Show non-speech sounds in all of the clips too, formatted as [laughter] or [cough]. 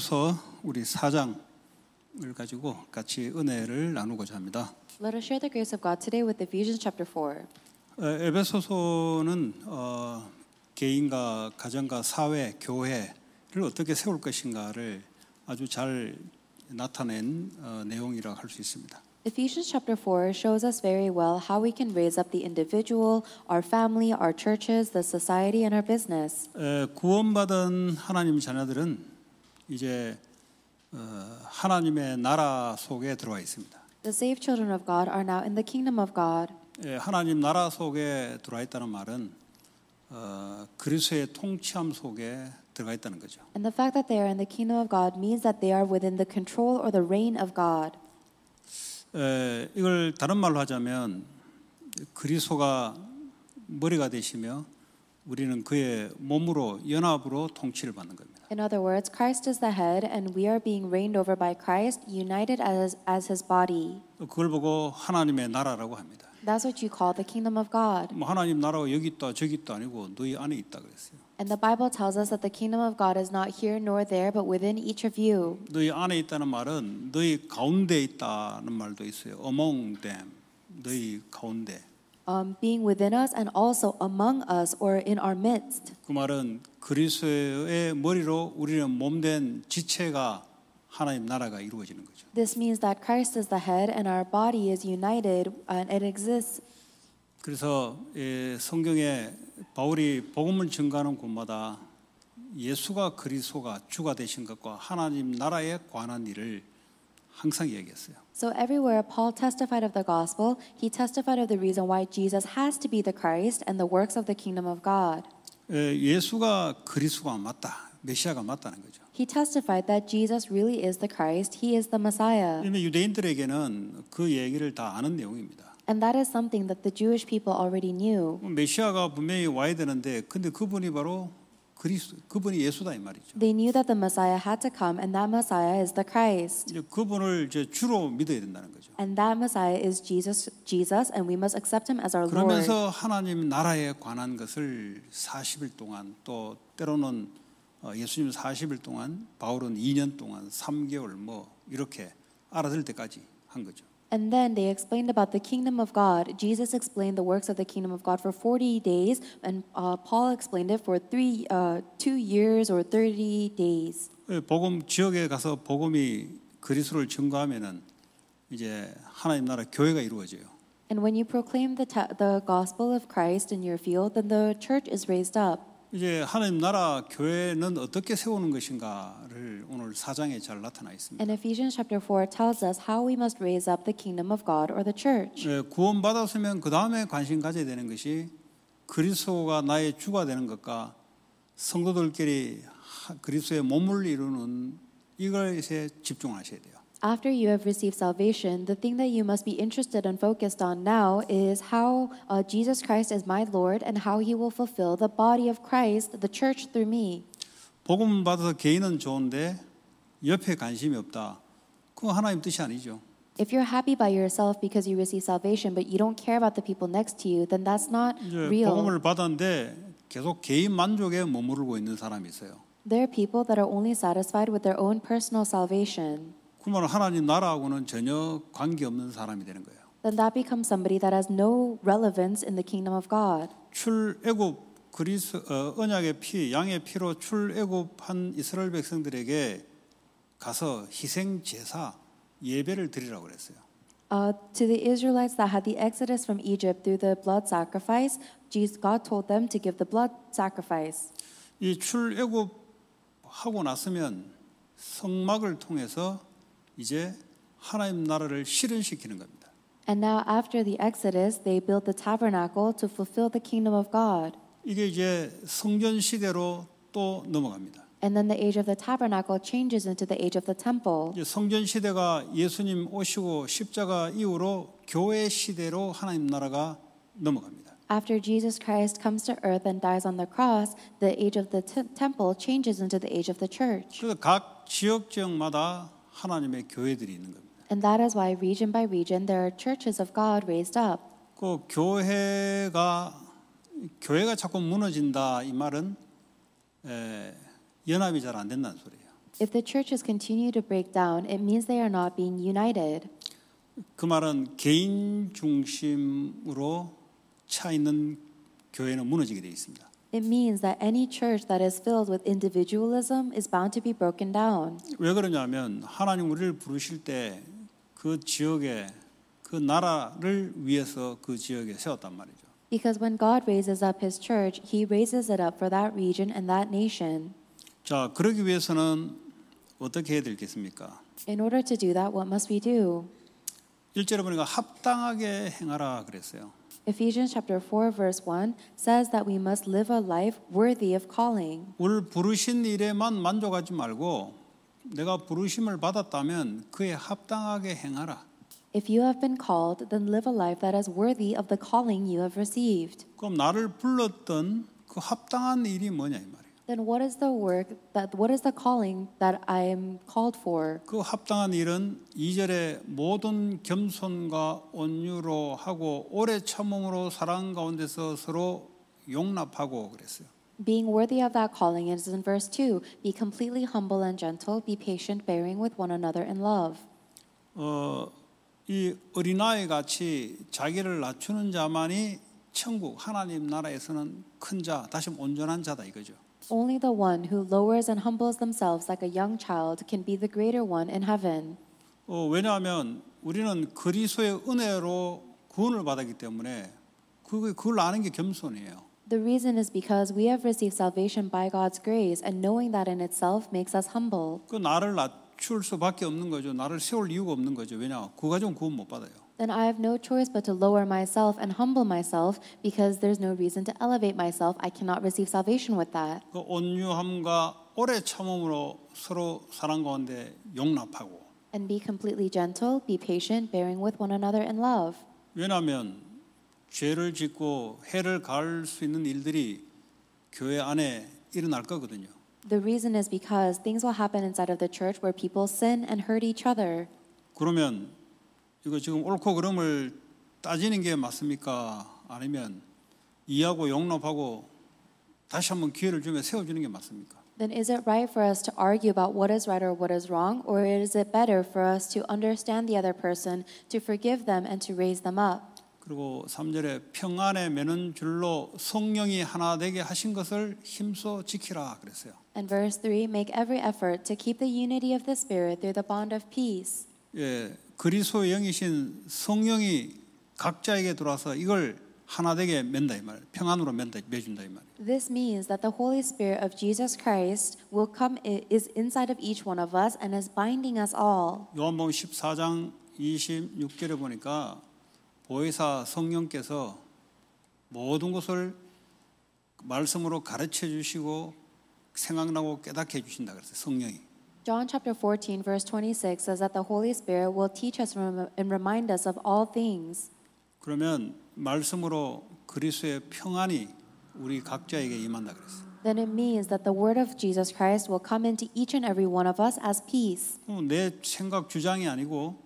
서 우리 4장을 가지고 같이 은혜를 나누고자 합니다. Let us share the grace of God today with Ephesians chapter 4. 에베소서는 어, 개인과 가정과 사회, 교회를 어떻게 세울 것인가를 아주 잘 나타낸 어, 내용이라 할수 있습니다. Ephesians chapter 4 shows us very well how we can raise up the individual, our family, our churches, the society and our business. 구원받은 하나님 자녀들은 이제 하나님의 나라 속에 들어와 있습니다. The saved children of God are now in the kingdom of God. 하나님 나라 속에 들어와 있다는 말은 어, 그리스도의 통치함 속에 들어가 있다는 거죠. And the fact that they are in the kingdom of God means that they are within the control or the reign of God. 에, 이걸 다른 말로 하자면 그리스도가 머리가 되시며 우리는 그의 몸으로 연합으로 통치를 받는 겁니다. In other words, Christ is the head and we are being reigned over by Christ, united as as his body. 그걸 보고 하나님의 나라라고 합니다. That's what you call the kingdom of God. 뭐 하나님 나라가 여기 있다 저기 있다 아니고 너희 안에 있다 그랬어요. And the Bible tells us that the kingdom of God is not here nor there but within each of you. 너희 안에 있다는 말은 너희 가운데 있다는 말도 있어요. among them. 너희 가운데. um, being within us and also among us or in our midst. 그 말은 그리스도의 머리로 우리는 몸된 지체가 하나님 나라가 이루어지는 거죠. This means that Christ is the head and our body is united and it exists. 그래서 성경에 바울이 복음을 증가하는 곳마다 예수가 그리스도가 주가 되신 것과 하나님 나라에 관한 일을 항상 얘기했어요. So everywhere Paul testified of the gospel, he testified of the reason why Jesus has to be the Christ and the works of the kingdom of God. 예수가 그리스도가 맞다. 메시아가 맞다는 거죠. He testified that Jesus really is the Christ. He is the Messiah. 유대인들에게는 그 얘기를 다 아는 내용입니다. And that is something that the Jewish people already knew. 메시아가 분명히 와야 되는데 근데 그분이 바로 그리스 그분이 예수다 이 말이죠. They knew that the Messiah had to come and that Messiah is the Christ. 이제 그분을 이제 주로 믿어야 된다는 거죠. And that Messiah is Jesus Jesus and we must accept him as our Lord. 그러면서 하나님 나라에 관한 것을 40일 동안 또 때로는 예수님 40일 동안 바울은 2년 동안 3개월 뭐 이렇게 알아들 때까지 한 거죠. And then they explained about the kingdom of God. Jesus explained the works of the kingdom of God for 40 days, and uh, Paul explained it for three, uh, two years or 30 days. 복음 지역에 가서 복음이 그리스도를 증거하면은 이제 하나님 나라 교회가 이루어져요. And when you proclaim the, the gospel of Christ in your field, then the church is raised up. 이제 하나님 나라 교회는 어떻게 세우는 것인가를 오늘 사장에 잘 나타나 있습니다. And Ephesians chapter 4 tells us how we must raise up the kingdom of God or the church. 예, 구원 받았으면 그 다음에 관심 가져야 되는 것이 그리스도가 나의 주가 되는 것과 성도들끼리 그리스도의 몸을 이루는 이것에 집중하셔야 돼요. after you have received salvation, the thing that you must be interested and focused on now is how uh, Jesus Christ is my Lord and how he will fulfill the body of Christ, the church through me. 복음 받아서 개인은 좋은데 옆에 관심이 없다. 그거 하나님 뜻이 아니죠. If you're happy by yourself because you receive salvation but you don't care about the people next to you, then that's not real. 복음을 받았는데 계속 개인 만족에 머무르고 있는 사람이 있어요. There are people that are only satisfied with their own personal salvation. 그러면 하나님 나라하고는 전혀 관계없는 사람이 되는 거예요. Then that becomes somebody that has no relevance in the kingdom of God. 출애굽 그리스 어, 언약의 피 양의 피로 출애굽한 이스라엘 백성들에게 가서 희생 제사 예배를 드리라고 그랬어요. Uh, to the Israelites that had the exodus from Egypt through the blood sacrifice, Jesus, God told them to give the blood sacrifice. 이 출애굽 하고 났으면 성막을 통해서 이제 하나님 나라를 실현시키는 겁니다. And now after the Exodus, they built the tabernacle to fulfill the kingdom of God. 이게 이제 성전 시대로 또 넘어갑니다. And then the age of the tabernacle changes into the age of the temple. 성전 시대가 예수님 오시고 십자가 이후로 교회 시대로 하나님 나라가 넘어갑니다. After Jesus Christ comes to earth and dies on the cross, the age of the temple changes into the age of the church. 그래서 각 지역 지역마다 하나님의 교회들이 있는 겁니다. And that is why region by region there are churches of God raised up. 그 교회가 교회가 자꾸 무너진다 이 말은 에, 연합이 잘 안 된다는 소리예요. If the churches continue to break down, it means they are not being united. 그 말은 개인 중심으로 차 있는 교회는 무너지게 되어 있습니다. It means that any church that is filled with individualism is bound to be broken down. 왜 그러냐면 하나님 우리를 부르실 때그 지역에 그 나라를 위해서 그 지역에 세웠단 말이죠. Because when God raises up his church, he raises it up for that region and that nation. 자, 그러기 위해서는 어떻게 해야 되겠습니까? In order to do that, what must we do? 1절에 보니까 합당하게 행하라 그랬어요. Ephesians chapter 4 verse 1 says that we must live a life worthy of calling. 오늘 부르신 일에만 만족하지 말고 내가 부르심을 받았다면 그에 합당하게 행하라. If you have been called, then live a life that is worthy of the calling you have received. 그럼 나를 불렀던 그 합당한 일이 뭐냐 이 말. Then what is the work that what is the calling that I am called for? 그 합당한 일은 2절에 모든 겸손과 온유로 하고 오래 참음으로 사랑 가운데서 서로 용납하고 그랬어요. Being worthy of that calling is in verse 2. Be completely humble and gentle, be patient, bearing with one another in love. 어, 이 어린아이 같이 자기를 낮추는 자만이 천국 하나님 나라에서는 큰 자, 다시 온전한 자다 이거죠. Only the one who lowers and humbles themselves like a young child can be the greater one in heaven. 어, 왜냐하면 우리는 그리스도의 은혜로 구원을 받았기 때문에 그 그걸 아는 게 겸손이에요. The reason is because we have received salvation by God's grace and knowing that in itself makes us humble. 그 나를 낮출 수밖에 없는 거죠. 나를 세울 이유가 없는 거죠. 왜냐? 그가 좀 구원 못 받아요 then I have no choice but to lower myself and humble myself because there's no reason to elevate myself. I cannot receive salvation with that. 그 온유함과 오래 참음으로 서로 사랑 가운데 용납하고. And be completely gentle, be patient, bearing with one another in love. 왜냐하면 죄를 짓고 해를 가할 수 있는 일들이 교회 안에 일어날 거거든요. The reason is because things will happen inside of the church where people sin and hurt each other. 그러면 이거 지금 옳고 그름을 따지는 게 맞습니까? 아니면 이해하고 용납하고 다시 한번 기회를 주며 세워주는 게 맞습니까? Then is it right for us to argue about what is right or what is wrong, or is it better for us to understand the other person, to forgive them, and to raise them up? 그리고 3절에 평안에 매는 줄로 성령이 하나 되게 하신 것을 힘써 지키라 그랬어요. And verse 3 make every effort to keep the unity of the spirit through the bond of peace. 예, 그리스도의 영이신 성령이 각자에게 들어와서 이걸 하나 되게 맨다 이 말. 평안으로 맨다 매준다 이 말. This means that the Holy Spirit of Jesus Christ will come is inside of each one of us and is binding us all. 요한복음 14장 26절에 보니까 보혜사 성령께서 모든 것을 말씀으로 가르쳐 주시고 생각나고 깨닫게 해 주신다 그랬어요. 성령이. John chapter 14, verse 26 says that the Holy Spirit will teach us and remind us of all things. 그러면 말씀으로 그리스의 평안이 우리 각자에게 임한다 그랬어. Then it means that the word of Jesus Christ will come into each and every one of us as peace. 내 생각 주장이 아니고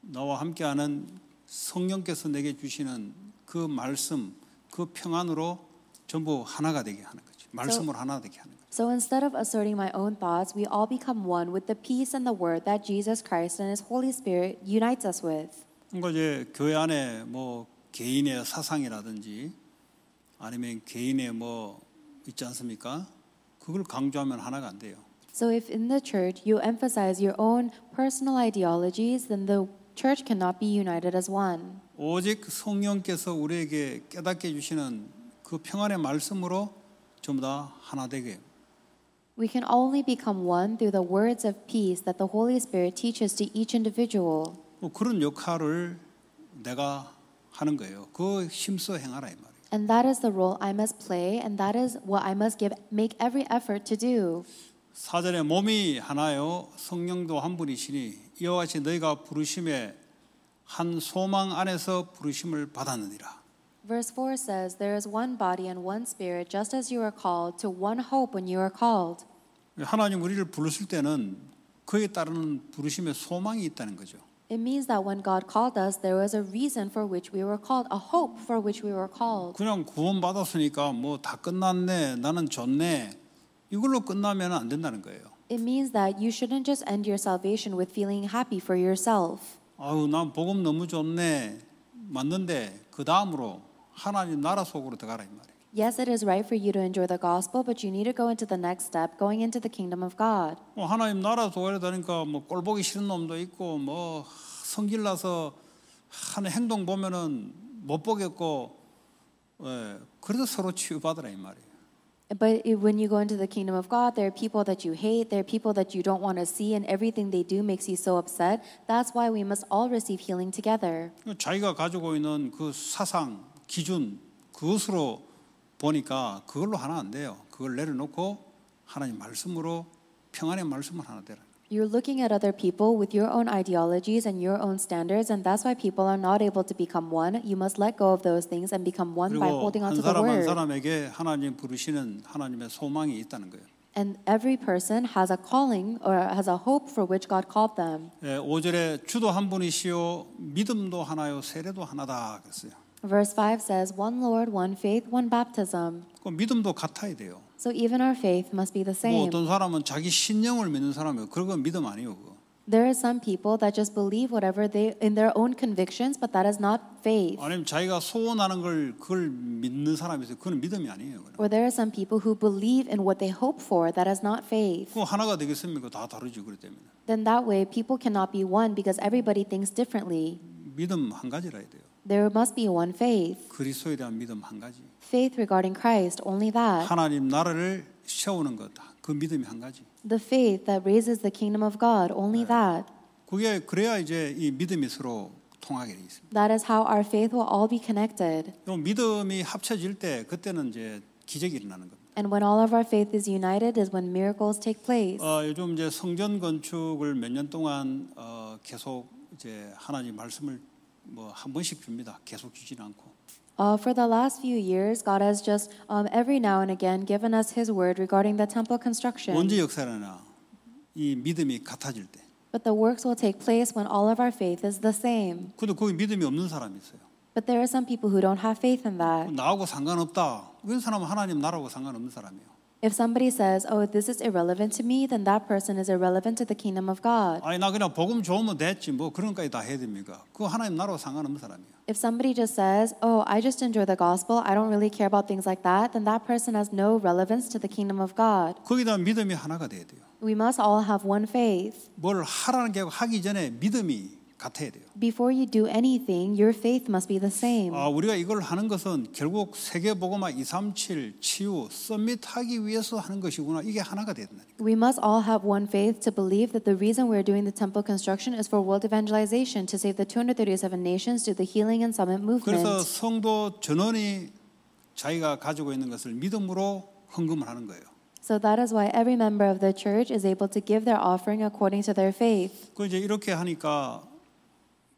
나와 함께하는 성령께서 내게 주시는 그 말씀, 그 평안으로 전부 하나가 되게 하는 거지. 말씀으로 하나 되게 하는. So instead of asserting my own thoughts, we all become one with the peace and the word that Jesus Christ and His Holy Spirit unites us with. 그러니까 이제 교회 안에 뭐 개인의 사상이라든지 아니면 개인의 뭐 있지 않습니까? 그걸 강조하면 하나가 안 돼요. So if in the church you emphasize your own personal ideologies, then the church cannot be united as one. 오직 성령께서 우리에게 깨닫게 주시는 그 평안의 말씀으로 전부 다 하나 되게 we can only become one through the words of peace that the Holy Spirit teaches to each individual. 그런 역할을 내가 하는 거예요. 그 힘써 행하라 이 말이에요. And that is the role I must play and that is what I must give make every effort to do. 사전에 몸이 하나요 성령도 한 분이시니 이와 같이 너희가 부르심에 한 소망 안에서 부르심을 받았느니라. Verse 4 says, There is one body and one spirit, just as you are called to one hope when you are called. 하나님 우리를 부르실 때는 그에 따르는 부르심의 소망이 있다는 거죠. It means that when God called us, there was a reason for which we were called, a hope for which we were called. 그냥 구원 받았으니까 뭐 다 끝났네, 나는 좋네 이걸로 끝나면 안 된다는 거예요. It means that you shouldn't just end your salvation with feeling happy for yourself. 아유, 난 복음 너무 좋네, 맞는데 그 다음으로 하나님 나라 속으로 들어가라 이 말이에요. Yes, it is right for you to enjoy the gospel, but you need to go into the next step, going into the kingdom of God. 뭐 하나님 나라 속으로 도와려다니까 뭐 꼴보기 싫은 놈도 있고 뭐 성질 나서 하는 행동 보면은 못 보겠고 예, 그래도 서로 치유받으라 이 말이에요. But when you go into the kingdom of God, there are people that you hate, there are people that you don't want to see, and everything they do makes you so upset. That's why we must all receive healing together. 자기가 가지고 있는 그 사상 기준 그것으로 보니까 그걸로 하나 안 돼요. 그걸 내려놓고 하나님 말씀으로 평안의 말씀을 하나 되라. You're looking at other people with your own ideologies and your own standards, and that's why people are not able to become one. You must let go of those things and become one by holding on to the word. 한 사람 한 사람에게 하나님 부르시는 하나님의 소망이 있다는 거예요. And every person has a calling or has a hope for which God called them. 5절에 주도 한 분이시요 믿음도 하나요 세례도 하나다 그랬어요. Verse 5 says, One Lord, one faith, one baptism. 그 믿음도 같아야 돼요. So even our faith must be the same. 뭐 어떤 사람은 자기 신념을 믿는 사람이고 그건 믿음 아니에요. 그거. There are some people that just believe whatever they in their own convictions, but that is not faith. 아니면 자기가 소원하는 걸 그걸 믿는 사람이 그건 믿음이 아니에요. 그냥. Or there are some people who believe in what they hope for, that is not faith. 그 하나가 되겠습니까? 다 다르죠. 그렇기 때문에. Then that way people cannot be one because everybody thinks differently. 믿음 한 가지라 해야 돼요. There must be one faith. 그리스도에 대한 믿음 한 가지. Faith regarding Christ, only that. 하나님 나라를 세우는 것, 그 믿음이 한 가지. The faith that raises the kingdom of God, only 네. that. 그게 그래야 이제 이 믿음이 서로 통하게 돼 있습니다. That is how our faith will all be connected. 이 믿음이 합쳐질 때 그때는 이제 기적이 일어나는 겁니다. And when all of our faith is united is when miracles take place. 어, 요즘 이제 성전 건축을 몇 년 동안 어, 계속 이제 하나님 말씀을 번씩 줍니다. 계속 주진 않고. Uh, for the last few years, God has just um, every now and again given us His word regarding the temple construction. 언제 역사나 이 믿음이 같아질 때. But the works will take place when all of our faith is the same. 그래도 거기 믿음이 없는 있어요. But there are some people who don't have faith in that. 나하고 상관없다. 그 사람은 하나님 나라고 상관없는 사람이에요. If somebody says, "Oh, this is irrelevant to me," then that person is irrelevant to the kingdom of God. 아니 나 그냥 복음 좋으면 됐지 뭐 그런까지 다 해야 됩니까? 그 하나님 나라와 상관없는 사람이야. If somebody just says, "Oh, I just enjoy the gospel. I don't really care about things like that," then that person has no relevance to the kingdom of God. 거기다 믿음이 하나가 돼야 돼요. We must all have one faith. 뭘 하라는 게 하기 전에 믿음이 같아야 돼요. Before you do anything, your faith must be the same. 아, 우리가 이걸 하는 것은 결국 세계복음화 237 치유 서밋하기 위해서 하는 것이구나. 이게 하나가 된다니까. We must all have one faith to believe that the reason we're doing the temple construction is for world evangelization to save the 237 nations to the healing and summit movement. 그래서 성도 전원이 자기가 가지고 있는 것을 믿음으로 헌금을 하는 거예요. So that is why every member of the church is able to give their offering according to their faith. 그 이제 이렇게 하니까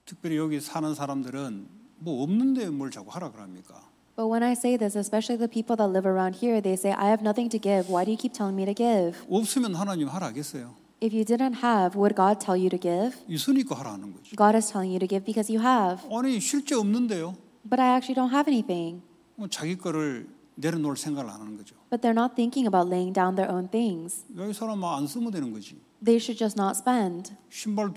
특별히 여기 사는 사람들은 뭐 없는데 뭘 자꾸 하라 그럽니까? But when I say this, especially the people that live around here, they say, "I have nothing to give. Why do you keep telling me to give?" 없으면 하나님 하라겠어요? If you didn't have, would God tell you to give? 있으니까 하라는 거죠. God is telling you to give because you have. 아니 실제 없는데요. But I actually don't have anything. 자기 거를 내려놓을 생각을 안 하는 거죠. But they're not thinking about laying down their own things. 이 사람 안 쓰면 되는 거지. they should just not spend. 신발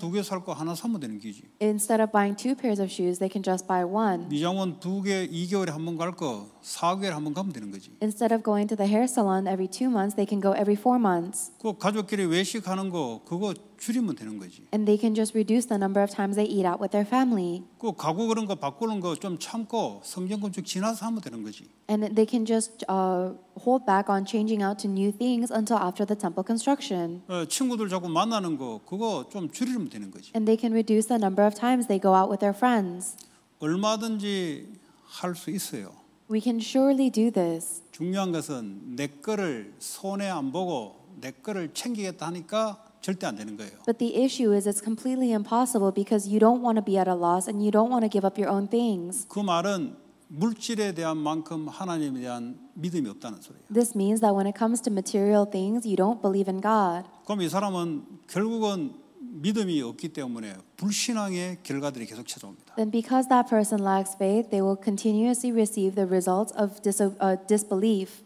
하나 사면 되는 Instead of buying two pairs of shoes, they can just buy one. 미장원 두개 2개월에 한번 가면 되는 거지. Instead of going to the hair salon every two months, they can go every four months. 그 가족끼리 외식하는 거 그거 줄이면 되는 거지. And they can just reduce the number of times they eat out with their family. 그 가구 그런 거 바꾸는 거 좀 참고 성경 건축 지나서 하면 되는 거지. And they can just uh, hold back on changing out to new things until after the temple construction. 어, 친구들 자꾸 만나는 거 그거 좀 줄이면 되는 거지. And they can reduce the number of times they go out with their friends. 얼마든지 할 수 있어요. We can surely do this. 중요한 것은 내 거를 손에 안 보고 내 거를 챙기겠다 하니까 절대 안 되는 거예요. But the issue is it's completely impossible because you don't want to be at a loss and you don't want to give up your own things. 그 말은 물질에 대한 만큼 하나님에 대한 믿음이 없다는 소리예요. This means that when it comes to material things, you don't believe in God. 그럼 이 사람은 결국은 믿음이 없기 때문에 불신앙의 결과들이 계속 찾아옵니다. Then because that person lacks faith, they will continuously receive the results of dis uh, disbelief.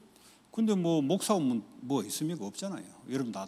근데 뭐 목사 뭐 있습니까? 없잖아요. 여러분 다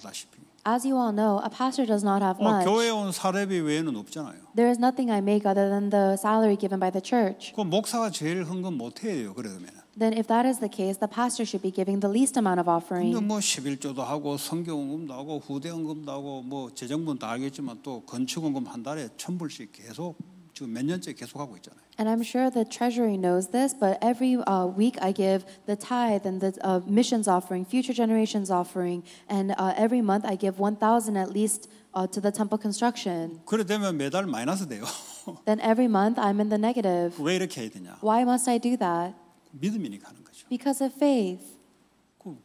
As you all know, a pastor does not have 어, much. 교회 온 사례비 외에는 없잖아요. There is nothing I make other than the salary given by the church. 그 목사가 제일 헌금 못 해요. 그러면. Then if that is the case, the pastor should be giving the least amount of 근데 offering. 뭐 11조도 하고 성경원금도 하고 후대원금도 하고 뭐 재정분 다 알겠지만 또 건축원금 한 달에 천불씩 계속 지금 몇 년째 계속하고 있잖아요. And I'm sure the treasury knows this, but every uh, week I give the tithe and the uh, missions offering, future generations offering, and uh, every month I give 1,000 at least uh, to the temple construction. 그래 되면 매달 마이너스 돼요. [laughs] Then every month I'm in the negative. 왜 이렇게 해야 되냐? Why must I do that? 믿음이니까 하는 거죠. Because of faith.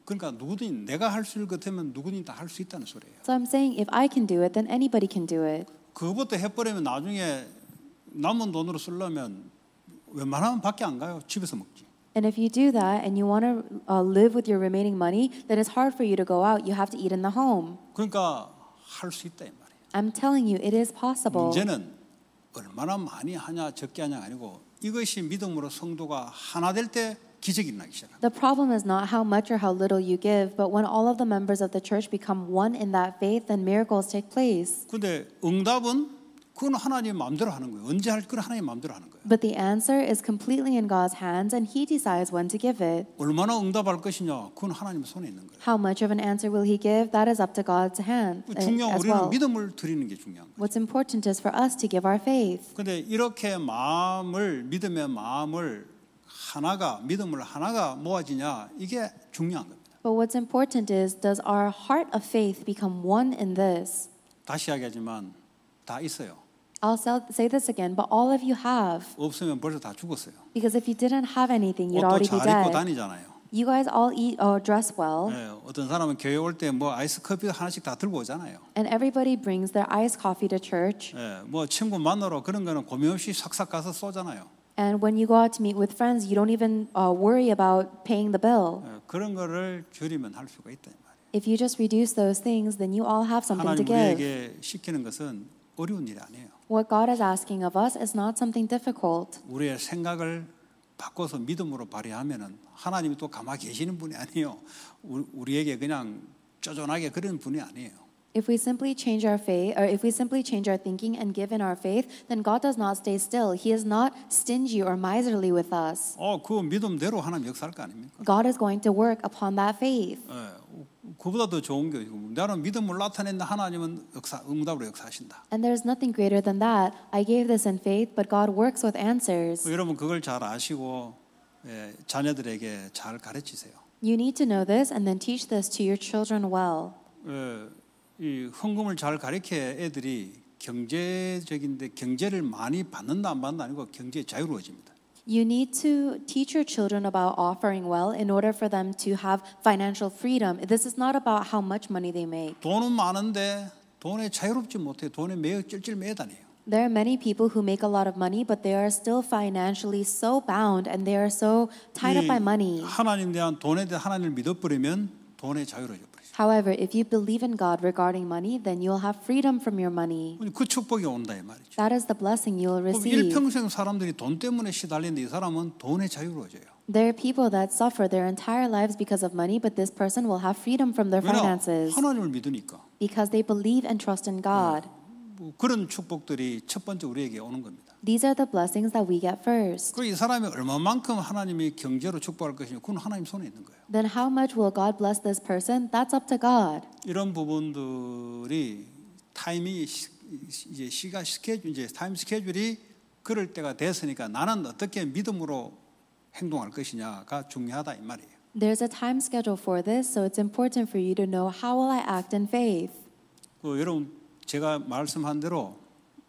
그러니까 누구든 내가 할 있을 것 같으면 누구든 다 있다는 소리예요. So I'm saying if I can do it, then anybody can do it. 그것부터 해버리면 나중에 남은 돈으로 쓰려면 웬만하면 밖에 안 가요. 집에서 먹지. And if you do that and you want to uh, live with your remaining money, then it's hard for you to go out. You have to eat in the home. 그러니까 할 수 있다 이 말이에요. I'm telling you, it is possible. 문제는 얼마나 많이 하냐 적게 하냐 아니고 이것이 믿음으로 성도가 하나 될 때 기적이 나기 시작합니다. The problem is not how much or how little you give, but when all of the members of the church become one in that faith, then miracles take place. 근데 응답은 그건 하나님 마음대로 하는 거예요. 언제 할걸 하나님 마음대로 하는 거예요. But the answer is completely in God's hands and he decides when to give it. 얼마나 응답할 것이냐? 그건 하나님 손에 있는 거예요. How much of an answer will he give? That is up to God's hand. 중요한 as 우리는 well. 믿음을 드리는 게 중요한 거예요. What's important is for us to give our faith. 근데 이렇게 마음을 믿음의 마음을 하나가 믿음을 하나가 모아지냐? 이게 중요한 겁니다. But what's important is does our heart of faith become one in this? 다시 이야기하지만 다 있어요. I'll say this again, but all of you have. Because if you didn't have anything, you'd already be dead. 다니잖아요. You guys all eat or dress well. 네, 어떤 사람은 교회 아이스 커피 하나씩 다 들고 오잖아요. And everybody brings their iced coffee to church. 네, 뭐 친구 만나러 그런 거는 고민 없이 싹싹 가서 쏘잖아요. And when you go out to meet with friends, you don't even uh, worry about paying the bill. 네, 그런 거를 줄이면 할 수가 있다. If you just reduce those things, then you all have something to give. 하나님 우리에게 시키는 것은 어려운 일이 아니에요. What God is asking of us is not something difficult. 우리의 생각을 바꿔서 믿음으로 발휘하면은 하나님이 또 가만 계시는 분이 아니에요. 우리에게 그냥 쪼존하게 그런 분이 아니에요. If we simply change our faith, or if we simply change our thinking and give in our faith, then God does not stay still. He is not stingy or miserly with us. 어, 그 믿음대로 하나님 역사할 거 아닙니까? God is going to work upon that faith. 예, 그보다 더 좋은 교육이고 나는 믿음을 나타낸다 하나님은 역사 응답으로 역사하신다. And there's nothing greater than that. I gave this in faith, but God works with answers. 여러분 그걸 잘 아시고 예, 자녀들에게 잘 가르치세요. You need to know this and then teach this to your children well. 예, 이 헌금을 잘 가르쳐 애들이 경제적인데 경제를 많이 받는다 안 받는다 아니고 경제 자유로워집니다. You need to teach your children about offering well in order for them to have financial freedom. This is not about how much money they make. 돈은 많은데 돈에 자유롭지 못해 돈에 매여 찔찔 매여 There are many people who make a lot of money, but they are still financially so bound and they are so tied up by money. 하나님 대한 돈에 하나님을 믿어버리면 돈의 자유를 잃어버리죠. However, if you believe in God regarding money, then you'll have freedom from your money. 그 축복이 온다 이 말이죠. That is the blessing you'll receive. 일평생 사람들이 돈 때문에 시달리는데 이 사람은 돈의 자유로워져요. There are people that suffer their entire lives because of money, but this person will have freedom from their finances 하나님을 믿으니까. because they believe and trust in God. 뭐 그런 축복들이 첫 번째 우리에게 오는 겁니다. These are the blessings that we get first. 그이 사람이 얼마만큼 하나님이 경제로 축복할 것이냐, 그건 하나님 손에 있는 거예요. Then how much will God bless this person? That's up to God. 이런 부분들이 타이밍이 이제 시가 스케줄 이제 타임 스케줄이 그럴 때가 됐으니까 나는 어떻게 믿음으로 행동할 것이냐가 중요하다 이 말이에요. There's a time schedule for this, so it's important for you to know how will I act in faith. 그 여러분 제가 말씀한 대로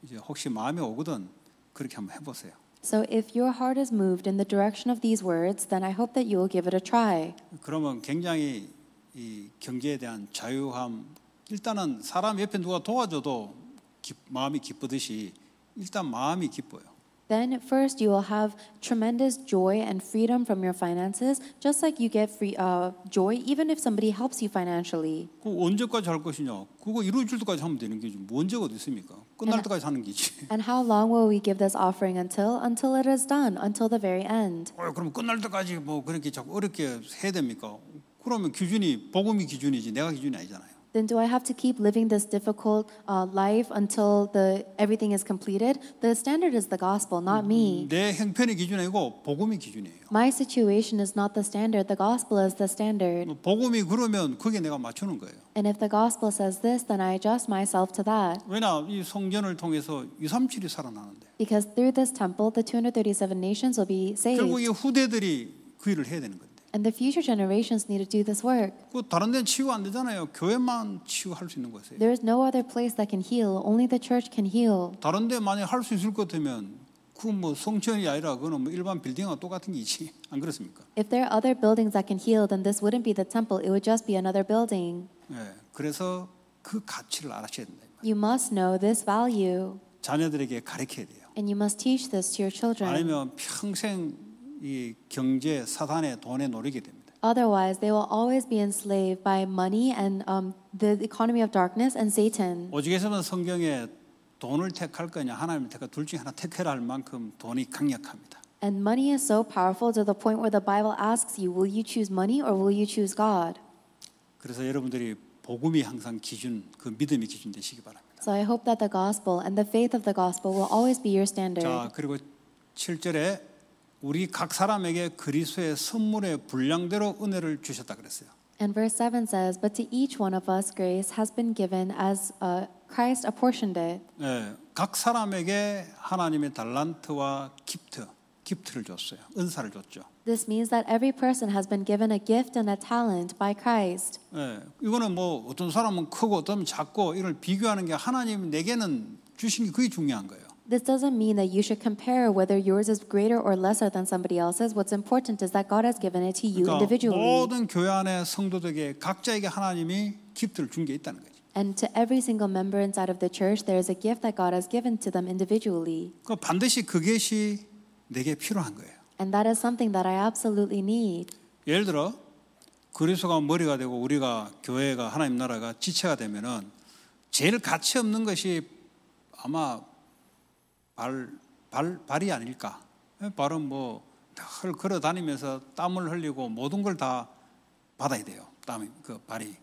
이제 혹시 마음에 오거든 그렇게 한번 해보세요. So if your heart is moved in the direction of these words, then I hope that you will give it a try. 그러면 굉장히 이 경제에 대한 자유함 일단은 사람 옆에 누가 도와줘도 기, 마음이 기쁘듯이 일단 마음이 기뻐요. then first you will have tremendous joy and freedom from your finances, just like you get free uh, joy even if somebody helps you financially. 그 언제까지 할 것이냐? 그거 이루어질 때까지 하면 되는 게지. 뭐 언제가 됐습니까? 끝날 and, 때까지 하는 게지. [laughs] And how long will we give this offering until? Until it is done, until the very end. 어, 그럼 끝날 때까지 뭐 그렇게 자꾸 어렵게 해야 됩니까? 그러면 기준이 복음이 기준이지 내가 기준이 아니잖아요 then do I have to keep living this difficult uh, life until the everything is completed? The standard is the gospel, not me. 내 형편이 복음이 기준이에요. My situation is not the standard. The gospel is the standard. 복음이 그러면 그게 내가 맞추는 거예요. And if the gospel says this, then I adjust myself to that. 왜냐 이 성전을 통해서 237이 살아나는데. Because through this temple, the 237 nations will be saved. 결국 이 후대들이 그 일을 해야 되는 거예요. And the future generations need to do this work. 그 다른 데는 치유 안 되잖아요. 교회만 치유할 수 있는 거예요. There is no other place that can heal. Only the church can heal. 다른 데 만약 할수 있을 것 같으면 그 뭐 성전이 아니라 그거는 뭐 일반 빌딩하고 똑같은 게지 안 그렇습니까? If there are other buildings that can heal, then this wouldn't be the temple. It would just be another building. 예, 그래서 그 가치를 알아셔야 된다. You must know this value. 자녀들에게 가르쳐야 돼요. And you must teach this to your children. 아니면 평생 이 경제 사단의 돈에 노리게 됩니다. Otherwise, they will always be enslaved by money and um, the economy of darkness and Satan. 오직에서는 성경에 돈을 택할 거냐 하나님을 택할 둘 중에 하나 택해라 할 만큼 돈이 강력합니다. And money is so powerful to the point where the Bible asks you, will you choose money or will you choose God? 그래서 여러분들이 복음이 항상 기준, 그 믿음이 기준 되시기 바랍니다. So I hope that the gospel and the faith of the gospel will always be your standard. 자, 그리고 7절에 우리 각 사람에게 그리스도의 선물의 분량대로 은혜를 주셨다 그랬어요. And verse 7 says, but to each one of us grace has been given as uh, Christ apportioned it. 네, 각 사람에게 하나님의 달란트와 기프트, 기프트를 줬어요. 은사를 줬죠. This means that every person has been given a gift and a talent by Christ. 네, 이거는 뭐 어떤 사람은 크고 어떤 작고 이걸 비교하는 게 하나님 내게는 주신 게 그게 중요한 거예요. This doesn't mean that you should compare whether yours is greater or lesser than somebody else's. What's important is that God has given it to you individually. 모든 교회 안에 성도들에게 각자에게 하나님이 기프트를 준게 있다는 거죠. And to every single member inside of the church, there is a gift that God has given to them individually. 그 반드시 그것이 내게 필요한 거예요. And that is something that I absolutely need. 예를 들어 그리스도가 머리가 되고 우리가 교회가 하나님 나라가 지체가 되면은 제일 가치 없는 것이 아마 발, 발, 발이 아닐까. 발은 뭐늘 걸어 다니면서 땀을 흘리고 모든 걸 다 받아야 돼요. 땀이 그 발이.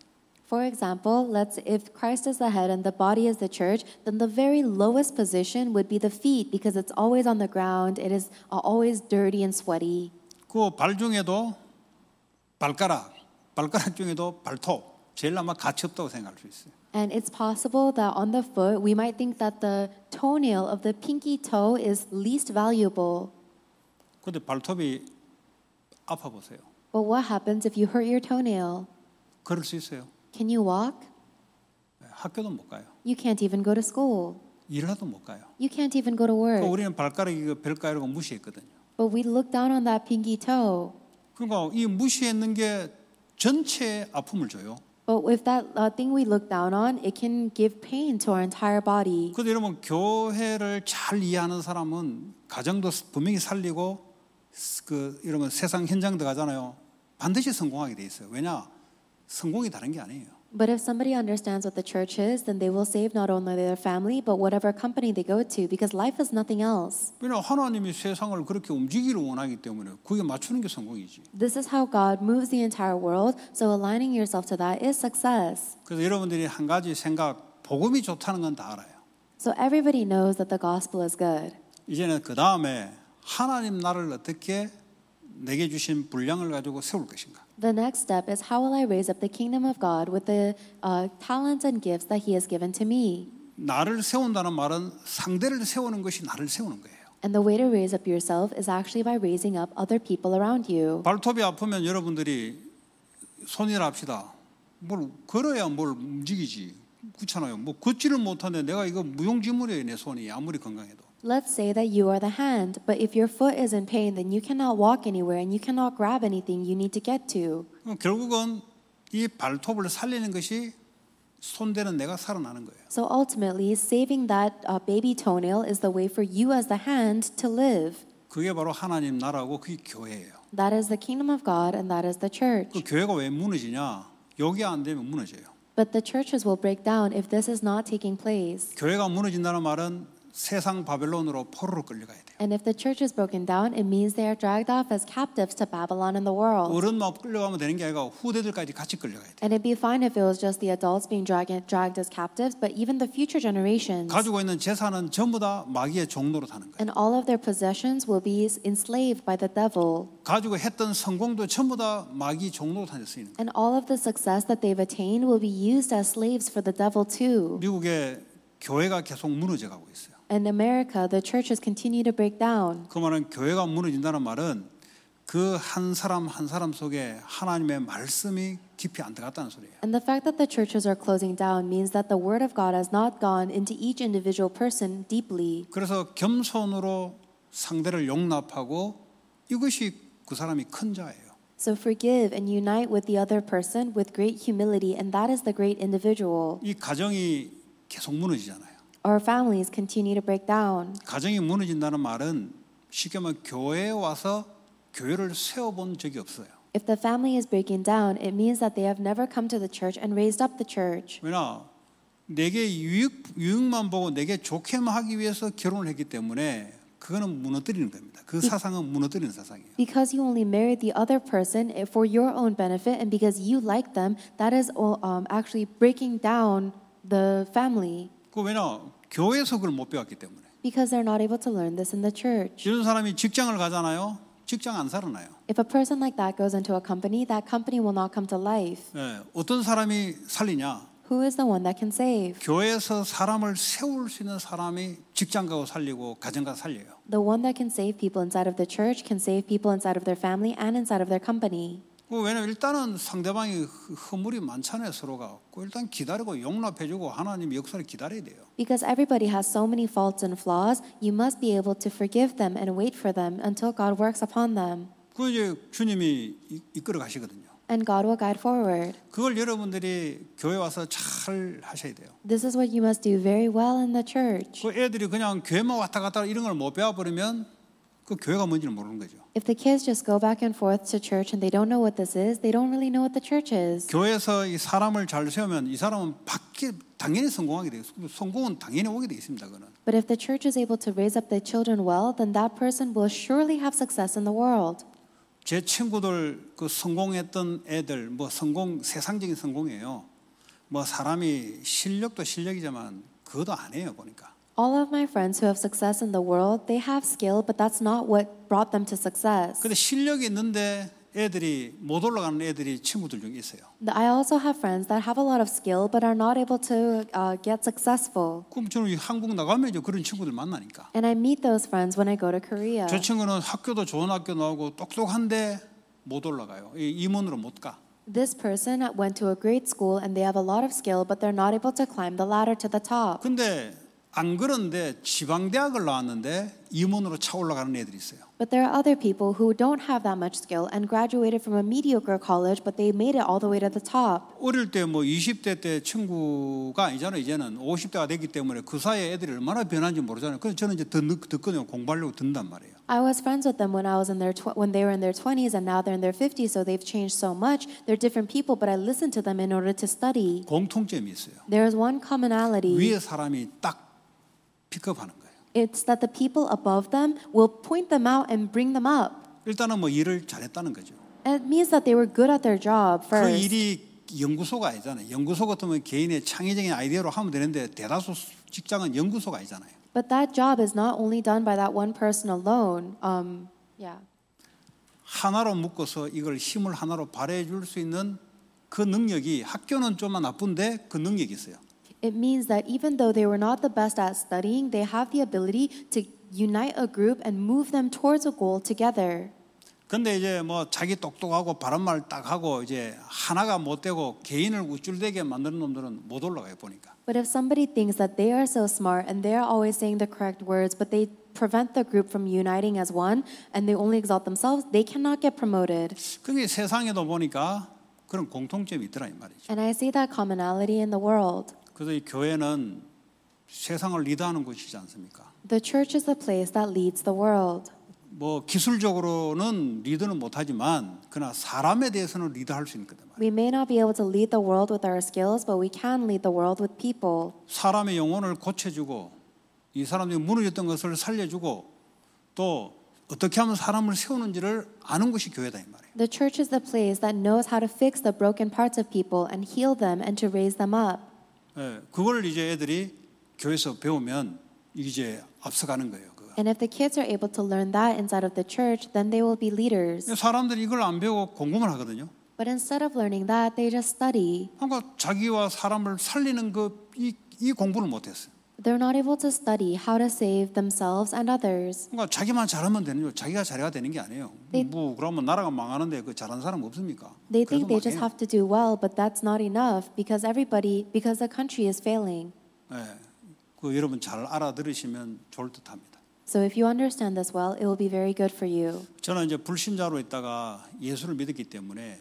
For example, let's if Christ is the head and the body is the church, then the very lowest position would be the feet because it's always on the ground. It is always dirty and sweaty. 그 발 중에도 발가락, 발가락 중에도 발톱 제일 아마 가치 없다고 생각할 수 있어요. And it's possible that on the foot, we might think that the toenail of the pinky toe is least valuable. 근데 발톱이 아파 보세요. But what happens if you hurt your toenail? 걸을 수 있어요. Can you walk? 학교도 못 가요. You can't even go to school. 일하도 못 가요. You can't even go to work. 우리는 발가락이 별가라고 무시했거든요. But we look down on that pinky toe. 그러니까 이 무시했는 게 전체 아픔을 줘요. But i t that uh, thing we look down on, it can give pain to our entire body. 그래도 여러분 교회를 잘 이해하는 사람은 가정도 분명히 살리고 그 여러분 세상 현장도 가잖아요. 반드시 성공하게 돼 있어요. 왜냐? 성공이 다른 게 아니에요. But if somebody understands what the church is, then they will save not only their family, but whatever company they go to, because life is nothing else. This is how God moves the entire world, so aligning yourself to that is success. So everybody knows that the gospel is good. 이제는 그 다음에 하나님 나를 어떻게 내게 주신 분량을 가지고 세울 것인가? The next step is how will I raise up the kingdom of God with the uh, talents and gifts that He has given to me? 나를 세운다는 말은 상대를 세우는 것이 나를 세우는 거예요. And the way to raise up yourself is actually by raising up other people around you. 발톱이 아프면 여러분들이 손이라 합시다. 뭘 걸어야 뭘 움직이지. 그렇잖아요. 뭐 걷지를 못하는데 내가 이거 무용지물이에요 내 손이 아무리 건강해도. Let's say that you are the hand, but if your foot is in pain, then you cannot walk anywhere and you cannot grab anything you need to get to. 결국은 이 발톱을 살리는 것이 손대는 내가 살아나는 거예요. So ultimately, saving that uh, baby toenail is the way for you as the hand to live. 그게 바로 하나님 나라고 교회예요. That is the kingdom of God and that is the church. 그 교회가 왜 무너지냐? 여기 안 되면 무너져요. But the churches will break down if this is not taking place. 교회가 무너진다는 말은 세상 바벨론으로 포로로 끌려가야 돼요. And if the church is broken down, it means they are dragged off as captives to Babylon and the world. 어른만 끌려가면 되는 게 아니라 후대들까지 같이 끌려가야 돼. And it'd be fine if it was just the adults being dragged dragged as captives, but even the future generations. 가지고 있는 재산은 전부 다 마귀의 종노로 타는 거야. And all of their possessions will be enslaved by the devil. 가지고 했던 성공도 전부 다 마귀 종노로 타는 쓰이는 거야. And all of the success that they've attained will be used as slaves for the devil too. 미국의 교회가 계속 무너져 가고 있어요. In America, the churches continue to break down. 그 말은 교회가 무너진다는 말은 그 한 사람 한 사람 속에 하나님의 말씀이 깊이 안 들어갔다는 소리예요. And the fact that the churches are closing down means that the word of God has not gone into each individual person deeply. 그래서 겸손으로 상대를 용납하고 이것이 그 사람이 큰 자예요. So forgive and unite with the other person with great humility and that is the great individual. 이 가정이 계속 무너지잖아요. Our families continue to break down. 가정이 무너진다는 말은 쉽게 말해 교회에 와서 교회를 세워본 적이 없어요. If the family is breaking down, it means that they have never come to the church and raised up the church. 왜냐? 내게 유익 유익만 보고 내게 좋게만 하기 위해서 결혼을 했기 때문에 그거는 무너뜨리는 겁니다. 그 사상은 무너뜨리는 사상이에요. Because you only married the other person for your own benefit and because you like them, that is all, um, actually breaking down the family. 그 왜냐? 못 배웠기 때문에. Because they're not able to learn this in the church. 이런 사람이 직장을 가잖아요. 직장 안 살아나요. If a person like that goes into a company, that company will not come to life. 예, 어떤 사람이 살리냐? Who is the one that can save? 교회에서 사람을 세울 수 있는 사람이 직장 가고 살리고 가정 살려요. The one that can save people inside of the church can save people inside of their family and inside of their company. 왜냐면 일단은 상대방이 허물이 많잖아요 서로가. 일단 기다리고 용납해주고 하나님 역사를 기다려야 돼요. Because everybody has so many faults and flaws, you must be able to forgive them and wait for them until God works upon them. 그 이제 주님이 이끌어 가시거든요. And God will guide forward. 그걸 여러분들이 교회 와서 잘 하셔야 돼요. This is what you must do very well in the church. 그 애들이 그냥 교회만 왔다 갔다 이런 걸 못 배워버리면 그 교회가 뭔지는 모르는 거죠. If the kids just go back and forth to church and they don't know what this is, they don't really know what the church is. 교회에서 이 사람을 잘 세우면 이 사람은 밖에 당연히 성공하게 돼요. 성공은 당연히 오게 돼 있습니다. 그는. But if the church is able to raise up the children well, then that person will surely have success in the world. 제 친구들 그 성공했던 애들 뭐 성공 세상적인 성공이에요. 뭐 사람이 실력도 실력이지만 그것도 안 해요 보니까. All of my friends who have success in the world, they have skill, but that's not what brought them to success. 근데 실력이 있는데 애들이 못 올라가는 애들이 친구들 중에 있어요. I also have friends that have a lot of skill but are not able to uh, get successful. 그럼 저는 한국 나가면 이제 그런 친구들 만나니까. And I meet those friends when I go to Korea. 저 친구는 학교도 좋은 학교 나오고 똑똑한데 못 올라가요. 임원으로 못 가. This person went to a great school and they have a lot of skill but they're not able to climb the ladder to the top. 근데 안 그런데 지방 대학을 나왔는데 임원으로 차올라가는 애들이 있어요. But there are other people who don't have that much skill and graduated from a mediocre college but they made it all the way to the top. 어릴 때 뭐 20대 때 친구가 아니잖아 이제는 50대가 됐기 때문에 그 사이에 애들이 얼마나 변한지 모르잖아요. 그래서 저는 이제 더 늦거든요. 공부하려고 든단 말이에요. I was friends with them when I was in their tw- when they were in their 20s and now they're in their 50s so they've changed so much. They're different people but I listened to them in order to study. 공통점이 있어요. There is one commonality. 위에 사람이 딱 픽업하는 거예요. It's that the people above them will point them out and bring them up. 일단은 뭐 일을 잘했다는 거죠. It means that they were good at their job first. 그 일이 연구소가 아니잖아요. 연구소 같으면 개인의 창의적인 아이디어로 하면 되는데 대다수 직장은 연구소가 아니잖아요. But that job is not only done by that one person alone. Um, yeah. 하나로 묶어서 이걸 힘을 하나로 발휘해 줄수 있는 그 능력이 학교는 좀만 나쁜데 그 능력이 있어요. It means that even though they were not the best at studying, they have the ability to unite a group and move them towards a goal together. 근데 이제 뭐 자기 똑똑하고 바른 하고 이제 하나가 못 되고 개인을 우쭐대게 만드는 놈들은 못 올라가요 보니까. But if somebody thinks that they are so smart and they are always saying the correct words, but they prevent the group from uniting as one and they only exalt themselves, they cannot get promoted. 그게 세상에도 보니까 그런 공통점이 있더라 이 말이죠. And I see that commonality in the world. 그래서 이 교회는 세상을 리드하는 곳이지 않습니까? The church is the place that leads the world. 뭐 기술적으로는 리드는 못하지만 그러나 사람에 대해서는 리드할 수 있거든. We may not be able to lead the world with our skills, but we can lead the world with people. 사람의 영혼을 고쳐주고 이 사람들이 무너졌던 것을 살려주고 또 어떻게 하면 사람을 세우는지를 아는 것이 교회다 이 말이에요. The church is the place that knows how to fix the broken parts of people and heal them and to raise them up. 예, 그걸 이제 애들이 교회에서 배우면 이제 앞서가는 거예요. And if the kids are able to learn that inside of the church, then they will be leaders. 사람들이 이걸 안 배우고 공부만 하거든요. But instead of learning that, they just study. 그러니까 자기와 사람을 살리는 그이 이 공부를 못 했어요. They're not able to study how to save themselves and others. 그러니까 자기만 잘하면 되는 거 자기가 잘해야 되는 게 아니에요. They, 뭐 그러면 나라가 망하는데 그 잘하는 사람 없습니까? They think they just have to do well, but that's not enough because everybody because the country is failing. 네, 그 여러분 잘 알아들으시면 좋을 듯합니다. So if you understand this well, it will be very good for you. 저는 이제 불신자로 있다가 예수를 믿었기 때문에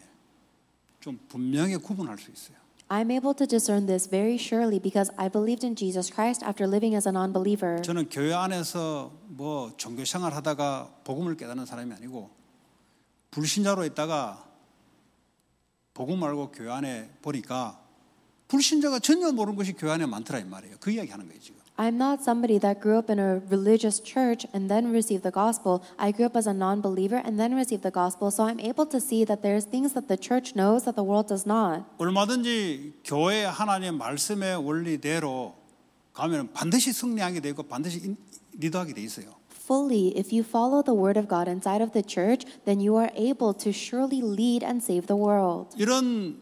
좀 분명히 구분할 수 있어요. I'm able to discern this very surely because I believed in Jesus Christ after living as a non-believer. 저는 교회 안에서 뭐 종교 생활 하다가 복음을 깨닫는 사람이 아니고 불신자로 있다가 복음 말고 교회 안에 보니까 불신자가 전혀 모르는 것이 교회 안에 많더라 이 말이에요. 그 이야기 하는 거예요, 지금. I'm not somebody that grew up in a religious church and then received the gospel. I grew up as a non believer and then received the gospel. So I'm able to see that there's things that the church knows that the world does not. 얼마든지 교회 하나님 말씀의 원리대로 가면 반드시 승리하게 되고 반드시 리더하게 돼 있어요. Fully, if you follow the word of God inside of the church, then you are able to surely lead and save the world. 이런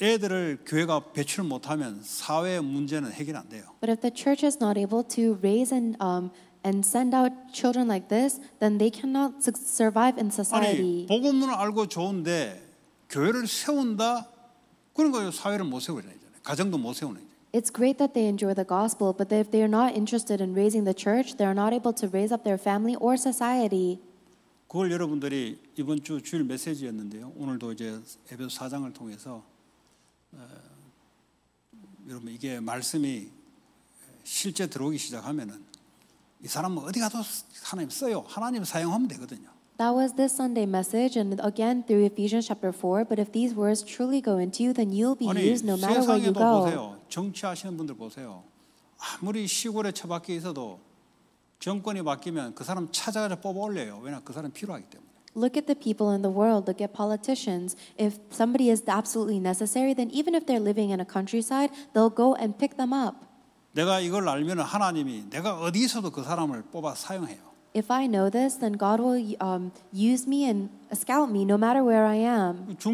애들을 교회가 배출 못하면 사회 문제는 해결 안 돼요. But if the church is not able to raise and um, and send out children like this, then they cannot survive in society. 아니 복음을 알고 좋은데 교회를 세운다 그런 거요 사회를 못 세우잖아요. 가정도 못 세우는. It's great that they enjoy the gospel, but if they are not interested in raising the church, they are not able to raise up their family or society. 그걸 여러분들이 이번 주 주일 메시지였는데요. 오늘도 이제 에베소 4장을 통해서. 여러분 이게 말씀이 실제 들어오기 시작하면은 이 사람은 어디 가도 하나님 써요. 하나님 사용하면 되거든요. That was this Sunday message, and again through Ephesians chapter 4. But if these words truly go into you, then you'll be 아니, used no matter where you go. 보세요. 정치하시는 분들 보세요. 아무리 시골에 처박혀 있어도 정권이 바뀌면 그 사람 찾아가서 뽑아 올려요. 왜냐 그 사람 필요하기 때문에. Look at the people in the world, look at politicians. If somebody is absolutely necessary, then even if they're living in a countryside, they'll go and pick them up. 내가 이걸 알면 하나님이 내가 어디서도 그 사람을 뽑아 사용해요. If I know this, then God will um, use me and scout me no matter where I am. But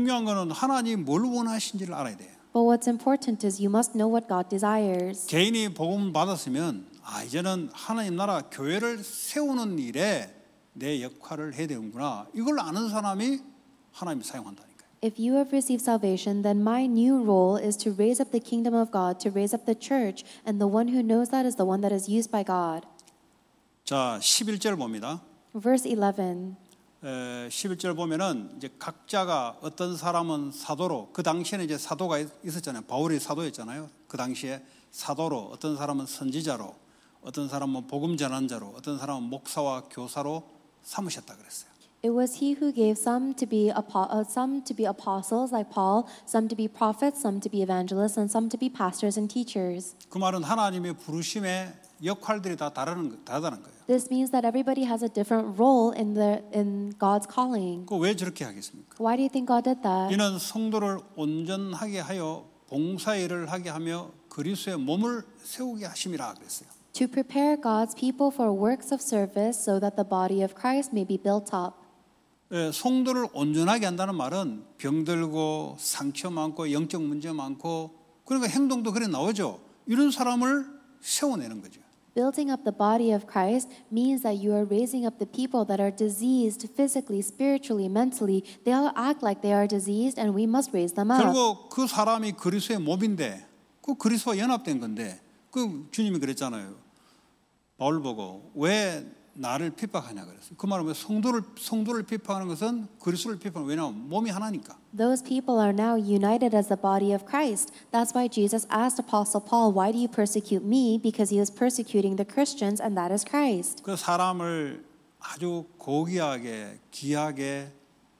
what's important is you must know what God desires. 개인이 복음 받았으면 아 이제는 하나님 나라 교회를 세우는 일에 내 역할을 해야 되는구나. 이걸 아는 사람이 하나님이 사용한다니까. If you have received salvation, then my new role is to raise up the kingdom of God, to raise up the church, and the one who knows that is the one that is used by God. 자, 11절 봅니다. Verse 11. 11절 보면은 이제 각자가 어떤 사람은 사도로 그 당시에는 이제 사도가 있었잖아요. 바울이 사도였잖아요. 그 당시에 사도로 어떤 사람은 선지자로 어떤 사람은 복음 전환자로 어떤 사람은 목사와 교사로 삼으셨다 그랬어요. It was he who gave some to be some to be apostles like Paul, some to be prophets, some to be evangelists, and some to be pastors and teachers. 그 말은 하나님의 부르심의 역할들이 다 다른 다다른 거예요. This means that everybody has a different role in the in God's calling. 그왜 저렇게 하겠습니까? Why do you think God did that? 이는 성도를 온전하게 하여 봉사일을 하게 하며 그리스도의 몸을 세우게 하심이라 그랬어요. to prepare God's people for works of service so that the body of Christ may be built up. 예, 성도를 온전하게 한다는 말은 병들고 상처 많고 영적 문제 많고 그러니까 행동도 그래 나오죠. 이런 사람을 세워내는 거죠. Building up the body of Christ means that you are raising up the people that are diseased physically, spiritually, mentally. They all act like they are diseased and we must raise them up. 결국 그 사람이 그리스도의 몸인데 그 그리스도와 연합된 건데 그 주님이 그랬잖아요. 바울 보고 왜 나를 핍박하냐 그랬어요. 그 말은 성도를 성도를 핍박하는 것은 그리스도를 핍박하는 왜냐면 몸이 하나니까. Those people are now united as the body of Christ. That's why Jesus asked Apostle Paul, "Why do you persecute me?" Because he was persecuting the Christians, and that is Christ. 그 사람을 아주 고귀하게 귀하게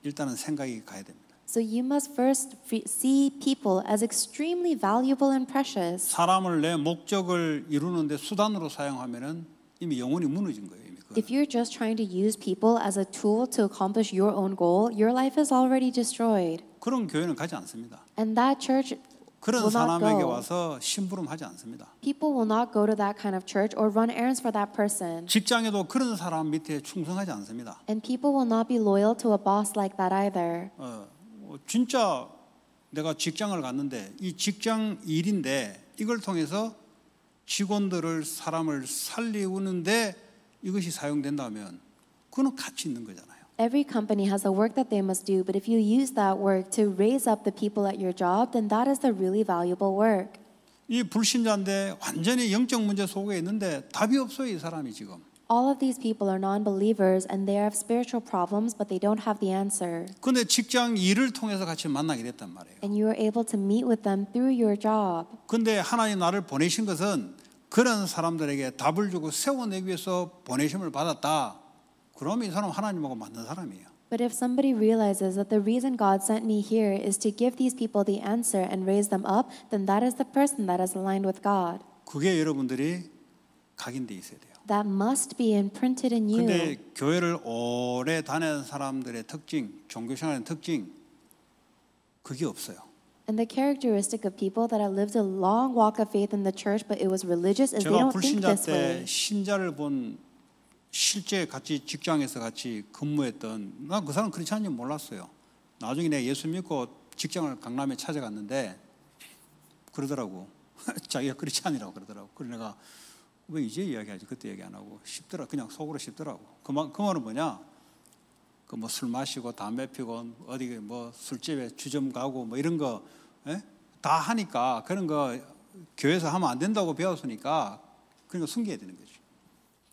일단은 생각이 가야 됩니다. So you must first see people as extremely valuable and precious. 사람을 내 목적을 수단으로 사용하면은 이미 영혼이 무너진 거예요. If you're just trying to use people as a tool to accomplish your own goal, your life is already destroyed. 그런 교회는 가지 않습니다. And that church 그런 사람에게 와서 심부름하지 않습니다. People will not go to that kind of church or run errands for that person. 직장에도 그런 사람 밑에 충성하지 않습니다. And people will not be loyal to a boss like that either. 어, 진짜 내가 직장을 갔는데 이 직장 일인데 이걸 통해서 직원들을 사람을 살리우는데 이것이 사용된다면 그는 가치 있는 거잖아요. Every company has a work that they must do, but if you use that work to raise up the people at your job, then that is a really valuable work. 이 불신자인데 완전히 영적 문제 속에 있는데 답이 없어요, 이 사람이 지금. All of these people are non-believers and they have spiritual problems but they don't have the answer. 근데 직장 일을 통해서 같이 만나게 됐단 말이에요. And you were able to meet with them through your job. 근데 하나님 나를 보내신 것은 그런 사람들에게 답을 주고 세워내기 위해서 보내심을 받았다. 그러면 이 사람 하나님하고 맞는 사람이에요. But if somebody realizes that the reason God sent me here is to give these people the answer and raise them up, then that is the person that is aligned with God. 그게 여러분들이 각인돼 있어야 돼요. that must be imprinted in you. 근데 교회를 오래 다니는 사람들의 특징, 종교 생활의 특징 그게 없어요. And the characteristic of people that have lived a long walk of faith in the church but it was religious is they don't think this way. 제가 불신자 때 신자를 본 실제 같이 직장에서 같이 근무했던 나그 사람 크리스찬인 줄 몰랐어요. 나중에 내가 예수 믿고 직장을 강남에 찾아갔는데 그러더라고. 자기가 크리스찬이라고 그러더라고. 그래서 내가 왜 이제 이야기하지? 그때 얘기 안 하고 쉽더라. 그냥 속으로 쉽더라고. 그, 만그 말은 뭐냐? 그 뭐 술 마시고 담배 피고 어디 뭐 술집에 주점 가고 뭐 이런 거다 예? 하니까 그런 거 교회에서 하면 안 된다고 배웠으니까 그러니 숨겨야 되는 거예요.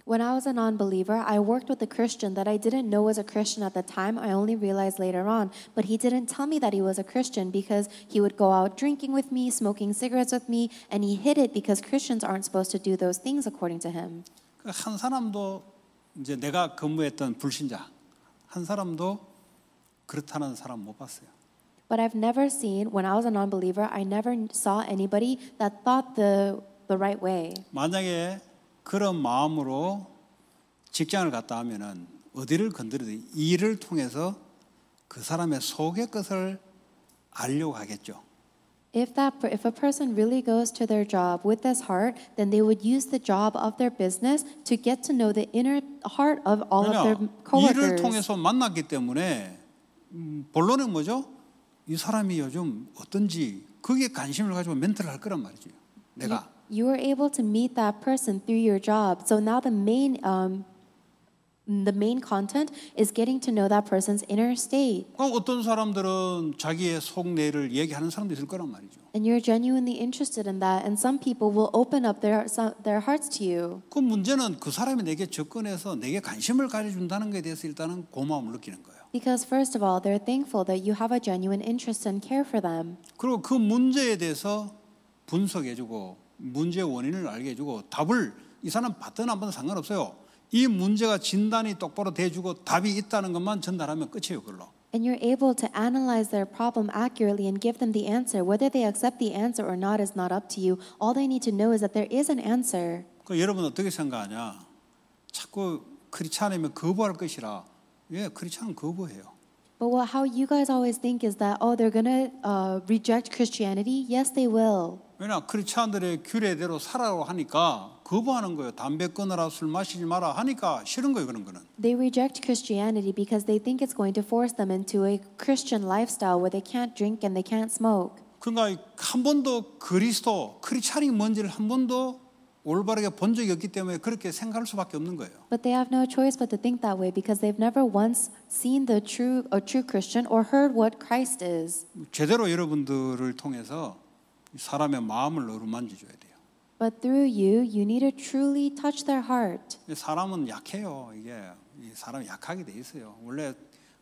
When I was a non believer, I worked with a Christian that I didn't know was a Christian at the time. I only realized later on. But he didn't tell me that he was a Christian because he would go out drinking with me, smoking cigarettes with me, and he hid it because Christians aren't supposed to do those things according to him. 한 사람도 이제 내가 근무했던 불신자 한 사람도 그렇다는 사람 못 봤어요. But I've never seen when I was a non-believer, I never saw anybody that thought the the right way. 만약에 그런 마음으로 직장을 갔다 하면은 어디를 건드려도 일을 통해서 그 사람의 속의 것을 알려고 하겠죠. If that if a person really goes to their job with this heart, then they would use the job of their business to get to know the inner heart of all of their coworkers. 일을 통해서 만났기 때문에 본론은 뭐죠? 이 사람이 요즘 어떤지 그게 관심을 가지고 멘트를 할 거란 말이죠. 내가. 예. you were able to meet that person through your job. So now the main um, the main content is getting to know that person's inner state. 그럼 어떤 사람들은 자기의 속내를 얘기하는 사람도 있을 거란 말이죠. And you're genuinely interested in that, and some people will open up their their hearts to you. 그 문제는 그 사람이 내게 접근해서 내게 관심을 가져준다는 게 대해서 일단은 고마움을 느끼는 거예요. Because first of all, they're thankful that you have a genuine interest and care for them. 그리고 그 문제에 대해서 분석해주고 문제의 원인을 알게 해주고 답을 이 사람 받든 안 받든 상관없어요. 이 문제가 진단이 똑바로 돼주고 답이 있다는 것만 전달하면 끝이에요, 그걸로. And you're able to analyze their problem accurately and give them the answer. Whether they accept the answer or not is not up to you. All they need to know is that there is an answer. 그 여러분 어떻게 생각하냐? 자꾸 크리스천이면 거부할 것이라. 예, 크리스천은 거부해요. But what, how you guys always think is that oh they're gonna uh, reject Christianity? Yes, they will. 왜냐 크리스찬들의 규례대로 살아라고 하니까 거부하는 거예요. 담배 끊어라 술 마시지 마라 하니까 싫은 거예요. 그런 거는. They reject Christianity because they think it's going to force them into a Christian lifestyle where they can't drink and they can't smoke. 그러니까 한 번도 그리스도 크리스찬이 뭔지를 한 번도 올바르게 본 적이 없기 때문에 그렇게 생각할 수밖에 없는 거예요. But they have no choice but to think that way because they've never once seen the true a true Christian or heard what Christ is. 제대로 여러분들을 통해서 사람의 마음을 어루만지줘야 돼요. But through you, you need to truly touch their heart. 사람은 약해요. 이게 사람 약하게 돼 있어요. 원래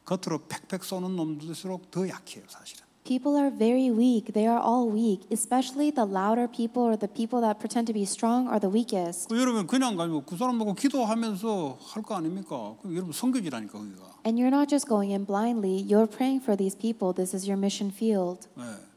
겉으로 팩팩 쏘는 놈들일수록 더 약해요, 사실은. People are very weak. They are all weak, especially the louder people or the people that pretend to be strong are the weakest. 여러분 그냥 가지고 그 사람 보고 기도하면서 할거 아닙니까? 그럼 여러분 선교지라니까 거기가. And you're not just going in blindly. You're praying for these people. This is your mission field. 네.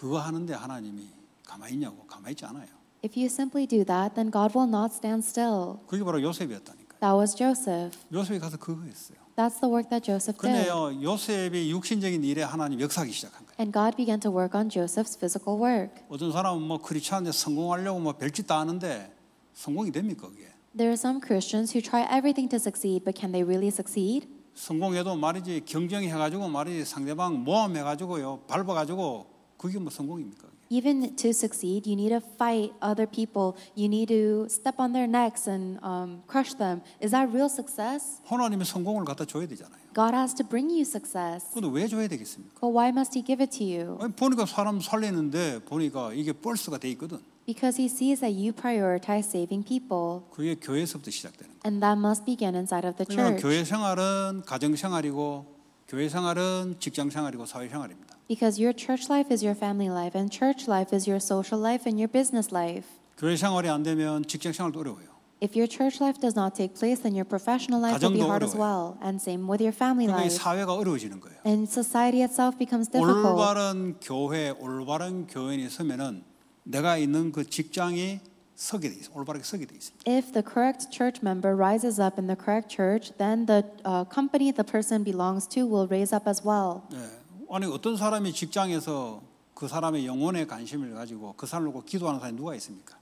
그거 하는데 하나님이 가만히 있냐고 가만히 있지 않아요. If you simply do that, then God will not stand still. 그게 바로 요셉이었다니까요. That was Joseph. 요셉이 가서 그거 했어요. That's the work that Joseph did. 근데요, 요셉이 육신적인 일에 하나님 역사하기 시작한 거예요. And God began to work on Joseph's physical work. 어떤 사람은 뭐 크리스천에 성공하려고 뭐 별짓 다 하는데 성공이 됩니까 그게? There are some Christians who try everything to succeed, but can they really succeed? 성공해도 말이지 경쟁해가지고 말이지 상대방 모함해가지고요 밟아가지고 그게 뭐 성공입니까? Even to succeed, you need to fight other people. You need to step on their necks and um, crush them. Is that real success? 하나님이 성공을 갖다 줘야 되잖아요. God has to bring you success. 근데 왜 줘야 되겠습니까? But why must He give it to you? 아니, 보니까 사람 살리는데 보니까 이게 벌스가 돼 있거든. Because He sees that you prioritize saving people. 그게 교회에서부터 시작되는. And that must begin inside of the church. 그러니까 교회 생활은 가정 생활이고 교회 생활은 직장 생활이고 사회 생활입니다. Because your church life is your family life and church life is your social life and your business life. 교회 생활이 안 되면 직장 생활도 어려워요. If your church life does not take place, then your professional life will be hard 어려워요. as well, and same with your family 그러니까 life. 사회가 어려워지는 거예요. And society itself becomes difficult. 올바른 교회, 올바른 교인이 서면은 내가 있는 그 직장이 서게 돼 있어. 올바르게 서게 돼 있어. If the correct church member rises up in the correct church, then the uh, company the person belongs to will raise up as well. 예. 아니 어떤 사람이 직장에서 그 사람의 영혼에 관심을 가지고 그 사람을 놓고 기도하는 사람이 누가 있습니까?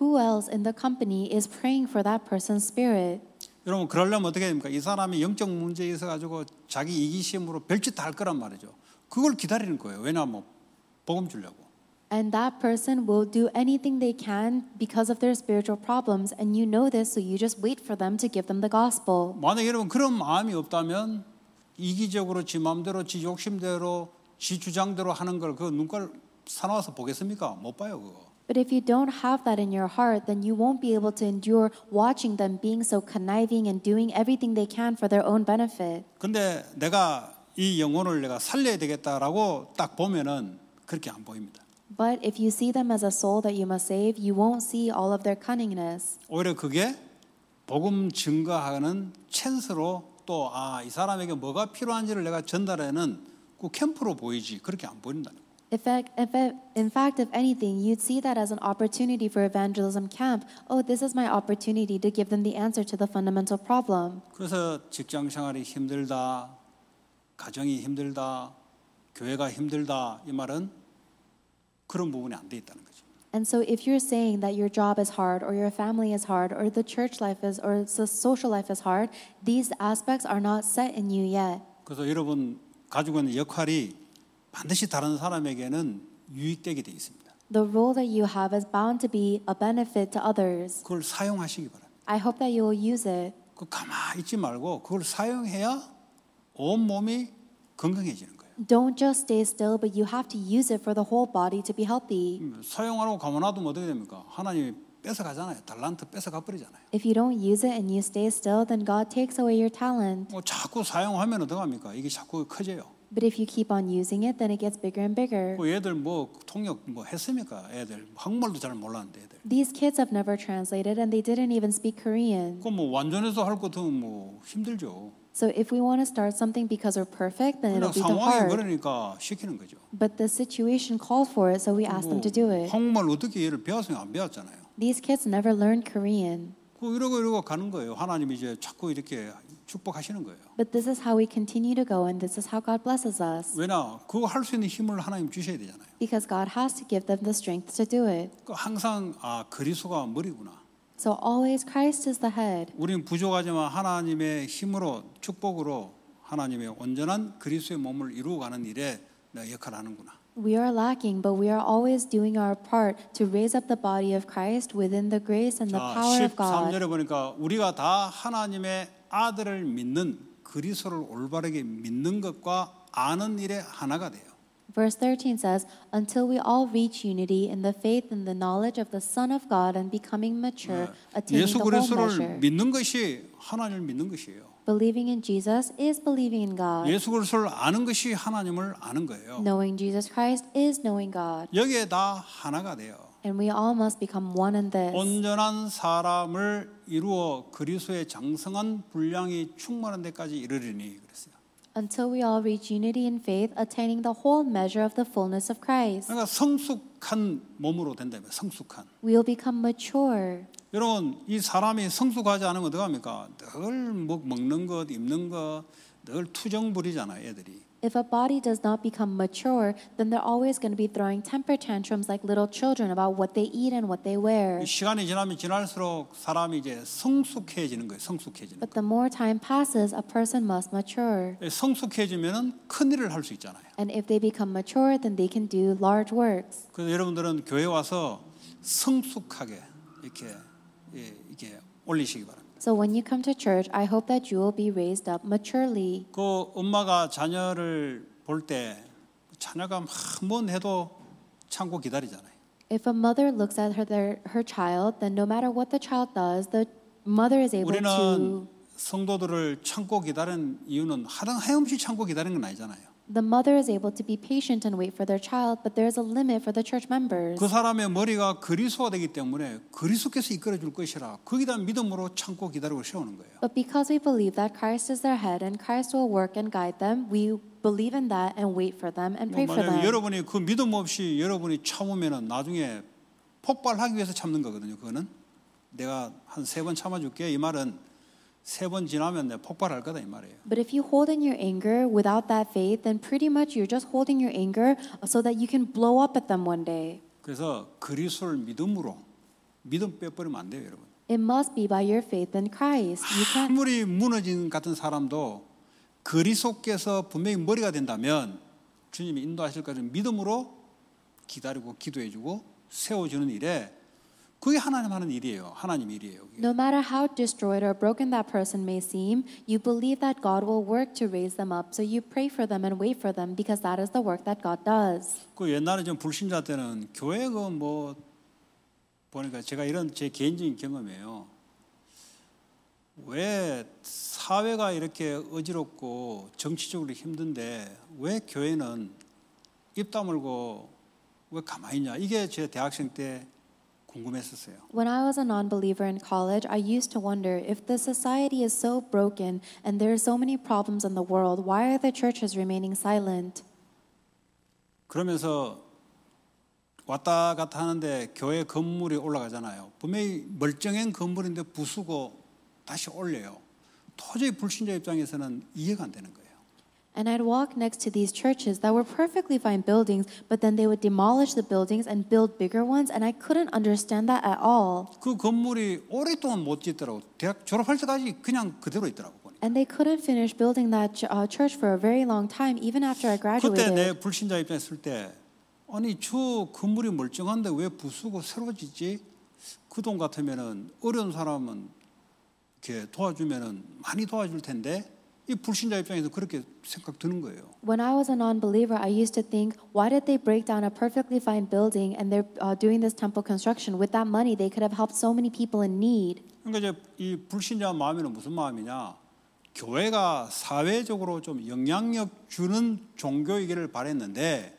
Who else in the company is praying for that person's spirit? 여러분 그러려면 어떻게 됩니까? 이 사람이 영적 문제에 있어 가지고 자기 이기심으로 별짓 다할 거란 말이죠. 그걸 기다리는 거예요. 왜냐하면 복음 주려고. And that person will do anything they can because of their spiritual problems. And you know this, so you just wait for them to give them the gospel. 만약 여러분 그런 마음이 없다면 이기적으로 지 마음대로 지 욕심대로 지 주장대로 하는 걸 눈깔 사나워서 보겠습니까? 못 봐요 그거. But if you don't have that in your heart, then you won't be able to endure watching them being so conniving and doing everything they can for their own benefit. 근데 내가 이 영혼을 내가 살려야 되겠다라고 딱 보면은 그렇게 안 보입니다. But if you see them as a soul that you must save, you won't see all of their cunningness. 오히려 그게 복음 증거하는 찬스로 또 아, 이 사람에게 뭐가 필요한지를 내가 전달하는 그 캠프로 보이지 그렇게 안 보인다는 거예요. In fact, if, in fact, if anything, you'd see that as an opportunity for evangelism camp. Oh, this is my opportunity to give them the answer to the fundamental problem. 그래서 직장 생활이 힘들다, 가정이 힘들다, 교회가 힘들다 이 말은 그런 부분이 안 돼 있다는 거죠. And so if you're saying that your job is hard or your family is hard or the church life is or the social life is hard, these aspects are not set in you yet. 그래서 여러분 가지고 있는 역할이 반드시 다른 사람에게는 유익되게 돼 있습니다. The role that you have is bound to be a benefit to others. 그걸 사용하시기 바랍니다. I hope that you will use it. 그 가만 있지 말고 그걸 사용해야 온 몸이 건강해지는. Don't just stay still, but you have to use it for the whole body to be healthy. 사용하라고 가만놔두면 어떻게 됩니까? 하나님이 뺏어가잖아요. 달란트 뺏어가 버리잖아요. If you don't use it and you stay still, then God takes away your talent. 뭐 자꾸 사용하면 어떻게 합니까? 이게 자꾸 커져요. But if you keep on using it, then it gets bigger and bigger. 뭐 애들 뭐 통역 뭐 했습니까? 애들 한국말도 잘 몰랐는데 애들. These kids have never translated and they didn't even speak Korean. 뭐 완전해서 할 것도 뭐 힘들죠. So if we want to start something because we're perfect, then it'll be too hard. 그러니까 시키는 거죠. But the situation called for it, so we asked them to do it. 한국말 어떻게 얘를 배웠으면 안 배웠잖아요. These kids never learned Korean. 그 이러고 이러고 가는 거예요. 하나님 이제 자꾸 이렇게 축복하시는 거예요. But this is how we continue to go, and this is how God blesses us. 왜냐, 그거 할 있는 힘을 하나님 주셔야 되잖아요. Because God has to give them the strength to do it. 그 항상 아 그리스도가 머리구나. So always Christ is the head. 우리는 부족하지만 하나님의 힘으로 축복으로 하나님의 온전한 그리스도의 몸을 이루어가는 일에 역할을 하는구나. We are lacking, but we are always doing our part to raise up the body of Christ within the grace and the 자, power of God. 13절에 보니까 우리가 다 하나님의 아들을 믿는 그리스도를 올바르게 믿는 것과 아는 일에 하나가 돼요. Verse 13 says, Until we all reach unity in the faith and the knowledge of the Son of God and becoming mature, attaining the whole measure. Believing in Jesus is believing in God. 예수 그리스도를 아는 것이 하나님을 아는 거예요. Knowing Jesus Christ is knowing God. 여기에 다 하나가 돼요. And we all must become one in this. 온전한 사람을 이루어 그리스도의 장성한 분량이 충만한 데까지 이르리니 그랬어요. until we all reach unity in faith, attaining the whole measure of the fullness of Christ. 그러니까 성숙한 몸으로 된다면 성숙한. We'll become mature. 여러분 이 사람이 성숙하지 않으면 어떡합니까? 늘 먹는 것, 입는 것, 늘 투정 부리잖아요, 애들이. If a body does not become mature, then they're always going to be throwing temper tantrums like little children about what they eat and what they wear. 시간이 지나면 지날수록 사람이 이제 성숙해지는 거예요. 성숙해지는. But the more time passes, a person must mature. 성숙해지면은 큰 일을 할 있잖아요. And if they become mature, then they can do large works. 그래서 여러분들은 교회 와서 성숙하게 이렇게 예, 이렇게 올리시기 바랍니다. So when you come to church, I hope that you will be raised up maturely. 그 엄마가 자녀를 볼때 자녀가 한번 해도 참고 기다리잖아요. If a mother looks at her their, her child, then no matter what the child does, the mother is able 우리는 to 성도들을 참고 기다리는 이유는 하등 하염없이 참고 기다리는 건 아니잖아요. The mother is able to be patient and wait for their child, but there is a limit for the church members. 그 사람의 머리가 그리스도가 되기 때문에 그리스도께서 이끌어 줄 것이라 거기다 믿음으로 참고 기다리고 세우는 거예요. But because we believe that Christ is their head and Christ will work and guide them, we believe in that and wait for them and pray for them. 여러분이 그 믿음 없이 여러분이 참으면은 나중에 폭발하기 위해서 참는 거거든요. 그거는 내가 한세번 참아줄게 이 말은 세번 지나면 폭발할 거다 이 말이에요. But if you hold in your anger without that faith, then pretty much you're just holding your anger so that you can blow up at them one day. 그래서 그리스도를 믿음으로 믿음 빼버리면 안 돼요, 여러분. It must be by your faith in Christ. You can't. 아무리 무너진 같은 사람도 그리스도께서 분명히 머리가 된다면 주님이 인도하실 것을 믿음으로 기다리고 기도해주고 세워주는 일에 그게 하나님 하는 일이에요. 하나님 일이에요. No matter how destroyed or broken that person may seem, you believe that God will work to raise them up. So you pray for them and wait for them because that is the work that God does. 그 옛날에 좀 불신자 때는 교회가 뭐 보니까 제가 이런 제 개인적인 경험이에요. 왜 사회가 이렇게 어지럽고 정치적으로 힘든데 왜 교회는 입 다물고 왜 가만히 있냐? 이게 제 대학생 때 궁금했었어요. When I was a non-believer in college, I used to wonder if the society is so broken and there are so many problems in the world, why are the churches remaining silent? 그러면서 왔다 갔다 하는데 교회 건물이 올라가잖아요. 분명히 멀쩡한 건물인데 부수고 다시 올려요. 도저히 불신자 입장에서는 이해가 안 되는 거예요. And I'd walk next to these churches that were perfectly fine buildings, but then they would demolish the buildings and build bigger ones, and I couldn't understand that at all. And they couldn't finish building that uh, church for a very long time, even after I graduated. 그때 같으면은 어려운 사람은 이렇게 도와주면은 많이 도와줄 텐데. 이 불신자 입장에서 그렇게 생각 드는 거예요. When I was a non-believer, I used to think, why did they break down a perfectly fine building and they're uh, doing this temple construction? With that money, they could have helped so many people in need. 그러니까 이제 이 불신자 마음에는 무슨 마음이냐? 교회가 사회적으로 좀 영향력 주는 종교이기를 바랬는데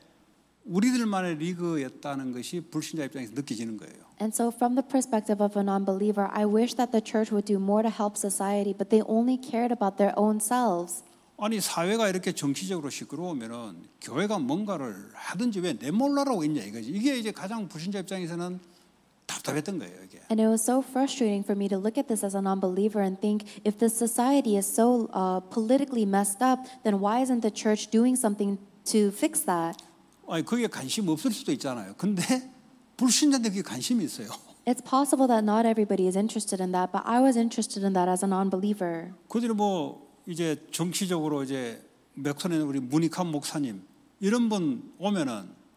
우리들만의 리그였다는 것이 불신자 입장에서 느껴지는 거예요. And so, from the perspective of a non believer, I wish that the church would do more to help society, but they only cared about their own selves. 아니 사회가 이렇게 정치적으로 시끄러우면은 교회가 뭔가를 하든지 왜 몰라라고 있냐 이거지. 이게 이제 가장 불신자 입장에서는 답답했던 거예요 이게. And it was so frustrating for me to look at this as a non-believer and think if the society is so uh, politically messed up, then why isn't the church doing something to fix that? 아니 그게 관심 없을 수도 있잖아요. 근데 불신자들 그게 관심이 있어요. It's possible that not everybody is interested in that, but I was interested in that as a non-believer. 그들 뭐 이제 정치적으로 이제 맥선에 우리 문익환 목사님 이런 분 오면은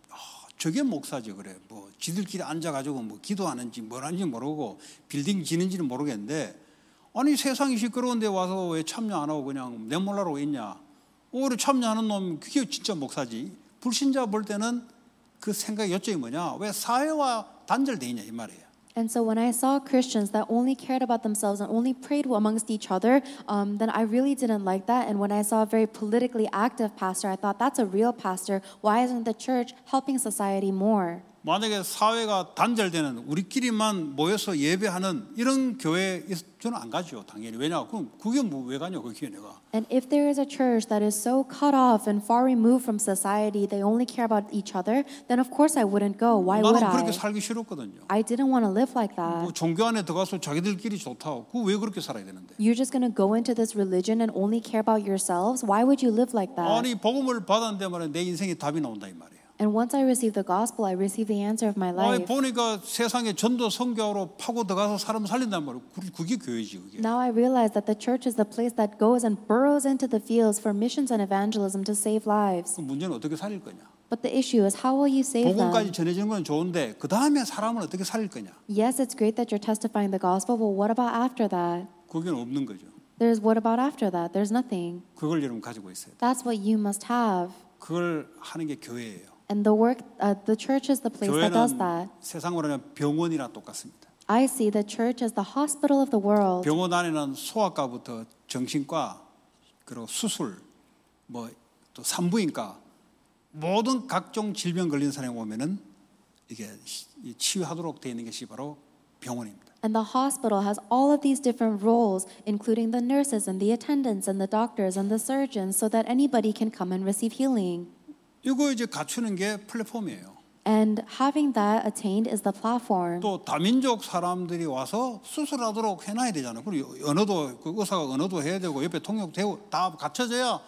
어, 저게 목사죠 그래 뭐 지들끼리 앉아가지고 뭐 기도하는지 뭐라는지 모르고 빌딩 지는지는 모르겠는데 아니 세상이 시끄러운데 와서 왜 참여 안 하고 그냥 내몰라로 있냐 오히려 참여하는 놈 그게 진짜 목사지 불신자 볼 때는 그 생각의 요점이 뭐냐? 왜 사회와 있냐 이 말이에요. And so when I saw Christians that only cared about themselves and only prayed amongst each other, um, then I really didn't like that. And when I saw a very politically active pastor, I thought that's a real pastor. Why isn't the church helping society more? 만약에 사회가 단절되는 우리끼리만 모여서 예배하는 이런 교회 저는 안 가죠 당연히 왜냐 그럼 그게 뭐 왜 가냐 그 교회가. And if there is a church that is so cut off and far removed from society, they only care about each other, then of course I wouldn't go. Why would I? 나는 그렇게 살기 싫었거든요. I didn't want to live like that. 뭐 종교 안에 들어가서 자기들끼리 좋다. 그왜 그렇게 살아야 되는데? You're just going to go into this religion and only care about yourselves. Why would you live like that? 아니 복음을 받았는데 말에 내 인생에 답이 나온다 이 말이야. And once I received the gospel, I received the answer of my life. 아, 보니까 세상에 전도 파고 들어가서 사람 살린단 그게 교회지 그게. Now I realize that the church is the place that goes and burrows into the fields for missions and evangelism to save lives. 문제는 어떻게 살릴 거냐? But the issue is how will you save them? 복음까지 전해지는 건 좋은데 그 다음에 사람을 어떻게 살릴 거냐? Yes, it's great that you're testifying the gospel, but what about after that? 그게 없는 거죠. There's what about after that? There's nothing. 그걸 여러분 가지고 있어요. That's what you must have. 그걸 하는 게 교회예요. And the work, uh, the church is the place that does that. 세상으로는 똑같습니다. I see the church as the hospital of the world. 병원 안에는 소아과부터 정신과 그리고 수술 뭐 산부인과 모든 각종 질병 걸린 사람이 오면은 이게 치유하도록 되어 있는 것이 바로 병원입니다. And the hospital has all of these different roles, including the nurses and the attendants and the doctors and the surgeons, so that anybody can come and receive healing. 이거 이제 갖추는 게 플랫폼이에요. And having that attained is the platform. 또 다민족 사람들이 와서 수술하도록 해놔야 되잖아요. 그리고 언어도 그 의사가 언어도 해야 되고 옆에 통역되고 다 갖춰져야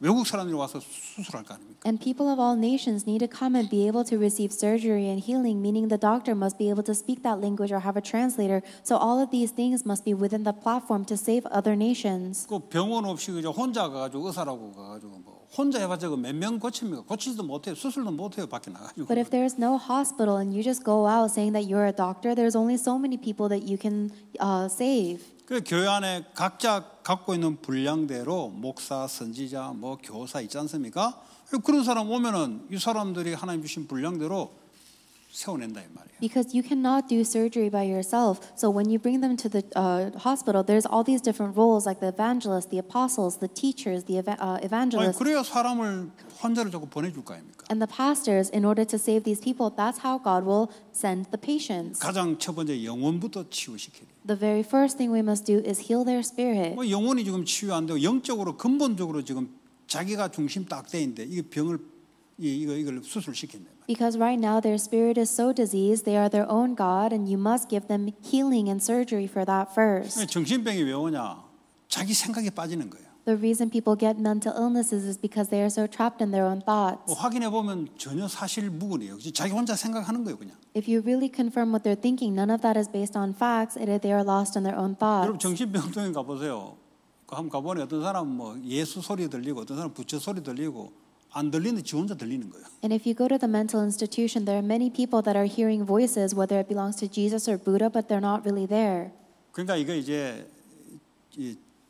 외국 사람들이 와서 수술할 거 아닙니까? And people of all nations need to come and be able to receive surgery and healing, meaning the doctor must be able to speak that language or have a translator. So all of these things must be within the platform to save other nations. 그 병원 없이 그저 혼자 가가지고 의사라고 가가지고 뭐 혼자 해봤자고 몇 명 고칩니까? 고치지도 못해요. 수술도 못해요. 밖에 나가지고. But if there is no hospital and you just go out saying that you're a doctor, there's only so many people that you can uh, save. 그 교회 안에 각자 갖고 있는 분량대로 목사, 선지자, 뭐 교사 있지 않습니까? 그런 사람 오면은 이 사람들이 하나님 주신 분량대로 Because you cannot do surgery by yourself. So when you bring them to the uh, hospital, there's all these different roles like the evangelists, the apostles, the teachers, the eva- uh, 아니, evangelists, 그래야 사람을 환자를 자꾸 보내줄 and the pastors in order to save these people. That's how God will send the patients. 가장 첫 번째 영혼부터 치유시켜야 The very first thing we must do is heal their spirit. 뭐 영혼이 지금 치유 안 되고 영적으로 근본적으로 지금 자기가 중심 딱 돼인데 이게 병을 이거 이걸 수술시킨다. Because right now their spirit is so diseased, they are their own god, and you must give them healing and surgery for that first. 정신병이 왜 오냐? 자기 생각에 빠지는 거야. The reason people get mental illnesses is because they are so trapped in their own thoughts. 확인해 보면 전혀 사실 무근이에요. 자기 혼자 생각하는 거예요, 그냥. If you really confirm what they're thinking, none of that is based on facts. It is they are lost in their own thoughts. 여러분 정신병동에 가보세요. 한번 가보니 어떤 사람 뭐 예수 소리 들리고, 어떤 사람 부처 소리 들리고. 안 들리는데 지 혼자 들리는 거예요. And if you go to the mental institution, there are many people that are hearing voices, whether it belongs to Jesus or Buddha, but they're not really there. 그러니까 이거 이제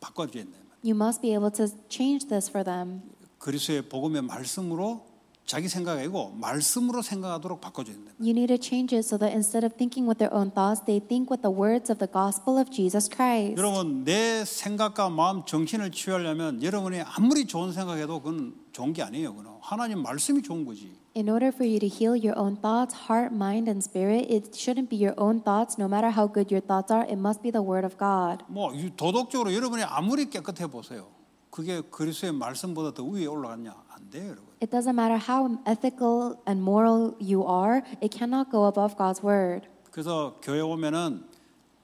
바꿔야 된다. You must be able to change this for them. 그리스도의 복음의 말씀으로 자기 생각이고 말씀으로 생각하도록 바꿔줘야 된다. You need to change it so that instead of thinking with their own thoughts, they think with the words of the gospel of Jesus Christ. 여러분 내 생각과 마음 정신을 치유하려면 여러분이 아무리 좋은 생각해도 그건 좋은 게 아니에요. 그는 하나님 말씀이 좋은 거지. In order for you to heal your own thoughts, heart, mind, and spirit, it shouldn't be your own thoughts. No matter how good your thoughts are, it must be the word of God. 뭐 도덕적으로 여러분이 아무리 깨끗해 보세요. 그게 그리스도의 말씀보다 더 위에 올라갔냐? 안 돼요, 여러분. It doesn't matter how ethical and moral you are, it cannot go above God's word. 그래서 교회 오면은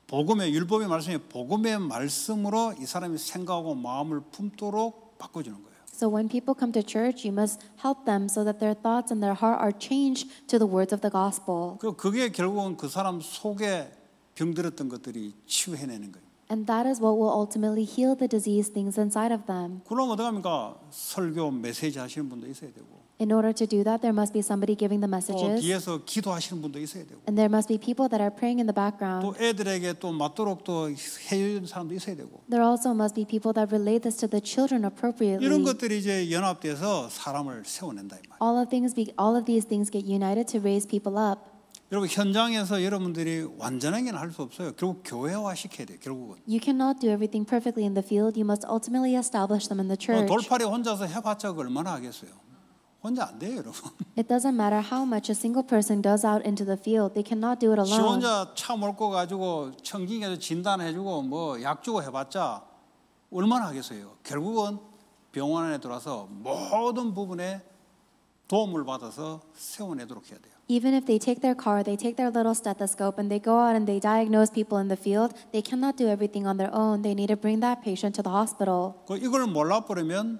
복음의 율법의 말씀이 복음의 말씀으로 이 사람이 생각하고 마음을 품도록 바꿔주는 거예요. So when people come to church, you must help them so that their thoughts and their heart are changed to the words of the gospel. 그게 결국은 그 사람 속에 병들었던 것들이 치유해내는 거예요. And that is what will ultimately heal the disease things inside of them. 그럼 어떻게 어떡합니까? 설교 메시지 하시는 분도 있어야 되고. In order to do that, there must be somebody giving the 또 messages, 뒤에서 기도하시는 분도 있어야 되고 and there must be people that are praying in the 또 background. 애들에게 또 맞도록 또 해주는 사람도 있어야 되고 There also must be people that relate this to the children 이런 appropriately. 것들이 이제 연합돼서 사람을 세워낸다 이 말. All of things, be, all of these things get united to raise people up. 여러분 현장에서 여러분들이 완전하게는 할 없어요. 결국 교회화 시켜야 돼요. 결국은 You cannot do everything perfectly in the field. You must ultimately establish them in the church. 돌팔이 혼자서 해봤자 얼마나 하겠어요. 혼자 안 돼요, 여러분. It doesn't matter how much a single person does out into the field. They cannot do it 지 alone. 혼자 차 몰고 가지고 청진에서 진단해주고 뭐 약 주고 해봤자 얼마나 하겠어요. 결국은 병원 안에 들어와서 모든 부분에 도움을 받아서 세워내도록 해야 돼요. Even if they take their car, they take their little stethoscope, and they go out and they diagnose people in the field, they cannot do everything on their own. They need to bring that patient to the hospital. 그 이걸 몰라 버리면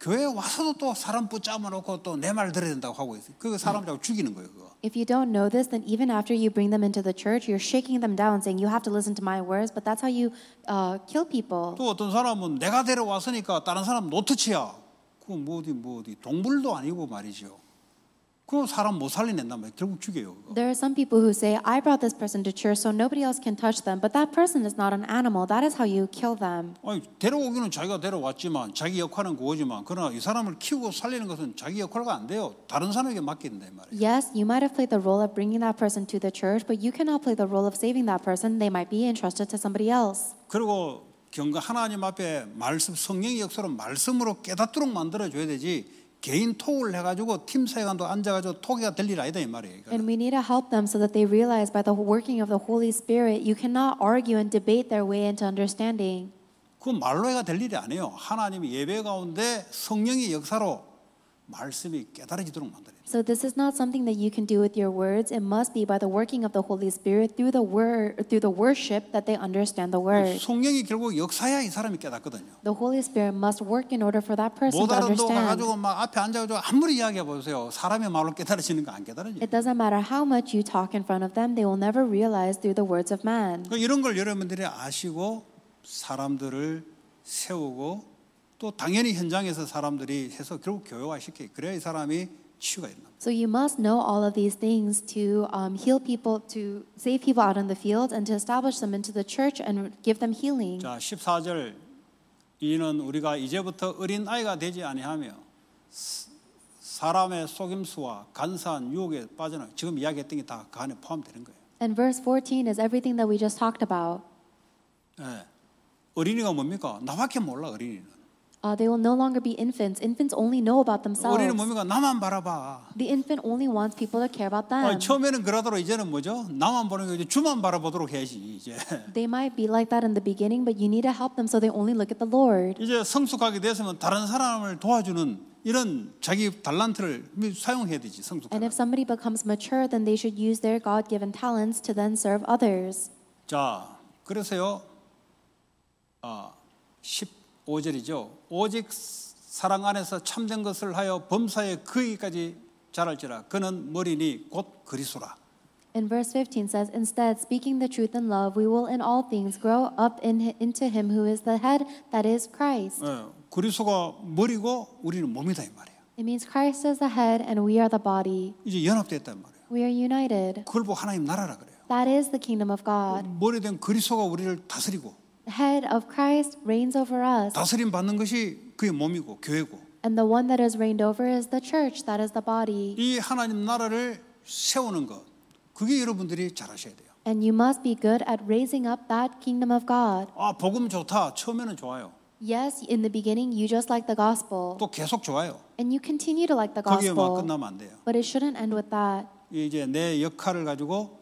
교회 와서도 또 사람 붙잡아놓고 또 내 말 들어야 된다고 하고 있어요. 그거 사람 잡고 죽이는 거예요. 그거. If you don't know this, then even after you bring them into the church, you're shaking them down, saying you have to listen to my words. But that's how you uh, kill people. 또 어떤 사람은 내가 데려왔으니까 다른 사람 노트치야. 그뭐 어디 뭐 어디 동물도 아니고 말이죠. 그 사람 못 살려낸단 말이에요. 결국 죽여요. 그거. There are some people who say, I brought this person to church so nobody else can touch them, but that person is not an animal. That is how you kill them. 아니, 데려오기는 자기가 데려왔지만 자기 역할은 그거지만 그러나 이 사람을 키우고 살리는 것은 자기 역할과 안 돼요. 다른 사람에게 맡긴단 말이에요. Yes, you might have played the role of bringing that person to the church, but you cannot play the role of saving that person. They might be entrusted to somebody else. 그리고 경과 하나님 앞에 말씀 성령의 역사로 말씀으로 깨닫도록 만들어 줘야 되지. 개인 톡을 해가지고 팀 세관도 앉아가지고 토기가 될 일 아니다 이 말이에요. And we need to help them so that they realize by the working of the Holy Spirit, you cannot argue and debate their way into understanding. 그 말로가 될 일이 아니에요. 하나님이 예배 가운데 성령의 역사로 말씀이 깨달아지도록 만들어요. So this is not something that you can do with your words. It must be by the working of the Holy Spirit through the word, through the worship that they understand the word. 성령이 결국 역사야 이 사람이 깨닫거든요. The Holy Spirit must work in order for that person to understand. 못 알아도 막 앞에 앉아가지고 아무리 이야기해 보세요. 사람의 말로 깨달아지는 거안 It doesn't matter how much you talk in front of them, they will never realize through the words of man. 이런 걸 여러분들이 아시고 사람들을 세우고 또 당연히 현장에서 사람들이 해서 결국 교회화시키 그래야 이 사람이 치유가 일어나. So you must know all of these things to um, heal people, to save people out in the field, and to establish them into the church and give them healing. 자, 14절 이는 우리가 이제부터 어린 아이가 되지 아니하며 사람의 속임수와 간사한 유혹에 빠져나 지금 이야기했던 게다그 안에 포함되는 거예요. And verse 14 is everything that we just talked about. 예, 어린이가 뭡니까? 나밖에 몰라 어린이는. Uh, they will no longer be infants. Infants only know about themselves. 뭡니까? 나만 바라봐. The infant only wants people to care about them. 어, 처음에는 그러더라 이제는 뭐죠? 나만 보는 게 이제 주만 바라보도록 해야지 이제. [laughs] They might be like that in the beginning, but you need to help them so they only look at the Lord. 이제 성숙하게 되면 다른 사람을 도와주는 이런 자기 달란트를 사용해야 되지 성숙하게. And if somebody becomes mature, then they should use their God-given talents to then serve others. 자, 그래서요. 아, 십. 5절이죠. 오직 사랑 안에서 참된 것을 하여 범사에 그이까지 자랄지라 그는 머리니 곧 그리스도라. And verse 15 says, Instead, speaking the truth in love, we will in all things grow up in, into him who is the head, that is Christ. 예, 그리스도가 머리고 우리는 몸이다 이 말이에요. It means Christ is the head and we are the body. 이제 연합됐단 말이에요. We are united. 그걸 보고 하나님 나라라 그래요. That is the kingdom of God. 머리 된 그리스도가 우리를 다스리고 head of Christ reigns over us. 다스림 받는 것이 그의 몸이고 교회고. And the one that is reigned over is the church, that is the body. 이 하나님 나라를 세우는 것, 그게 여러분들이 잘하셔야 돼요. And you must be good at raising up that kingdom of God. 아 복음 좋다. 처음에는 좋아요. Yes, in the beginning you just like the gospel. 또 계속 좋아요. And you continue to like the gospel. 막 끝나면 안 돼요. But it shouldn't end with that. 이제 내 역할을 가지고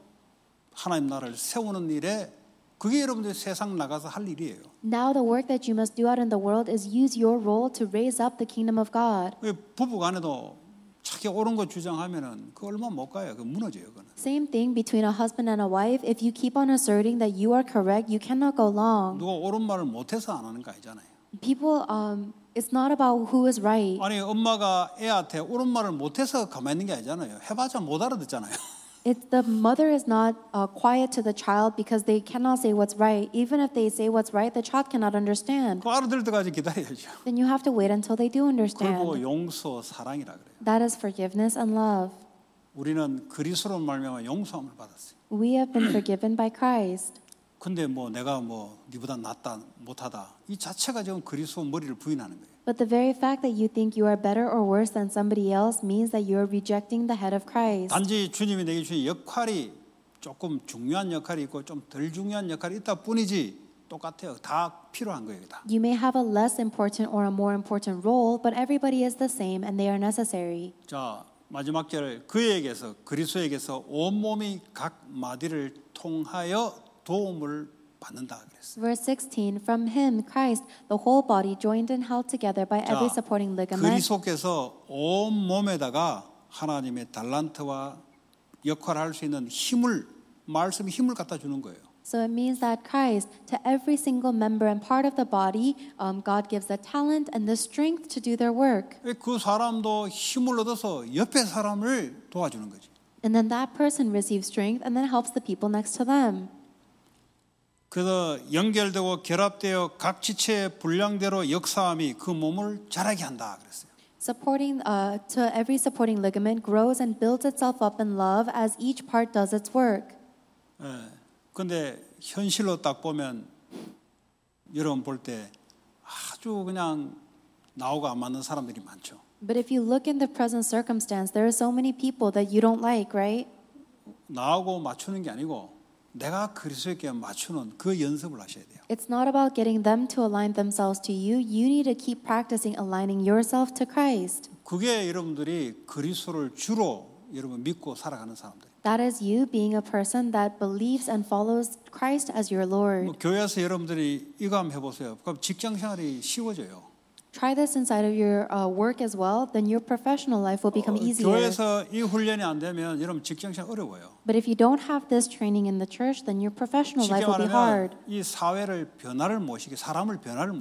하나님 나라를 세우는 일에 그게 여러분들 세상 나가서 할 일이에요. Now the work that you must do out in the world is use your role to raise up the kingdom of God. 부부간에도 자기 옳은 거 주장하면은 그 얼마 못 가요. 그 무너져요, 그는. Same thing between a husband and a wife. If you keep on asserting that you are correct, you cannot go long. 누가 옳은 말을 못 해서 안 하는 거 아니잖아요. People um It's not about who is right. 아니 엄마가 애한테 옳은 말을 못해서 가만히 있는 게 아니잖아요. 해봐자 못 알아듣잖아요. if the mother is not uh, quiet to the child because they cannot say what's right. Even if they say what's right, the child cannot understand. Then you have to wait until they do understand. 용서, That is forgiveness and love. We have been forgiven by Christ. 근데 뭐 내가 뭐 네보다 낫다 못하다 이 자체가 지금 그리스도 머리를 부인하는 거예요. But the very fact that you think you are better or worse than somebody else means that you are rejecting the head of Christ. 단지 주님이 내게 주신 역할이 조금 중요한 역할이 있고 좀 덜 중요한 역할이 있다 뿐이지 똑같아요. 다 필요한 거예요, You may have a less important or a more important role, but everybody is the same and they are necessary. 자, 마지막 절 그에게서 그리스도에게서 온 몸이 각 마디를 통하여 도움을 받는다 그랬어요. Verse 16 From him Christ the whole body joined and held together by every supporting ligament 그리 속에서 온 몸에다가 하나님의 달란트와 역할할수 있는 힘을 말씀 힘을 갖다 주는 거예요. So it means that Christ, to every single member and part of the body, um, God gives t talent and the strength to do their work. 그 사람도 힘을 얻어서 옆에 사람을 도와주는 거지. And then that person receives strength and then helps the people next to them. 그래서 연결되고 결합되어 각 지체의 분량대로 역사함이 그 몸을 자라게 한다 그랬어요. Supporting uh, to every supporting ligament grows and builds itself up in love as each part does its work. 예, 근데 현실로 딱 보면 여러분 볼때 아주 그냥 나오가 안 맞는 사람들이 많죠. But if you look in the present circumstance, there are so many people that you don't like, right? 나하고 맞추는 게 아니고 내가 그리스도께 맞추는 그 연습을 하셔야 돼요. It's not about getting them to align themselves to you. You need to keep practicing aligning yourself to Christ. 그게 여러분들이 그리스도를 주로 여러분 믿고 살아가는 사람들. That is you being a person that believes and follows Christ as your Lord. 뭐 교회에서 여러분들이 이거 한번 해보세요. 그럼 직장 생활이 쉬워져요. try this inside of your uh, work as well, then your professional life will become easier. But if you don't have this training in the church, then your professional life will be hard. 변화를 사람을 변화를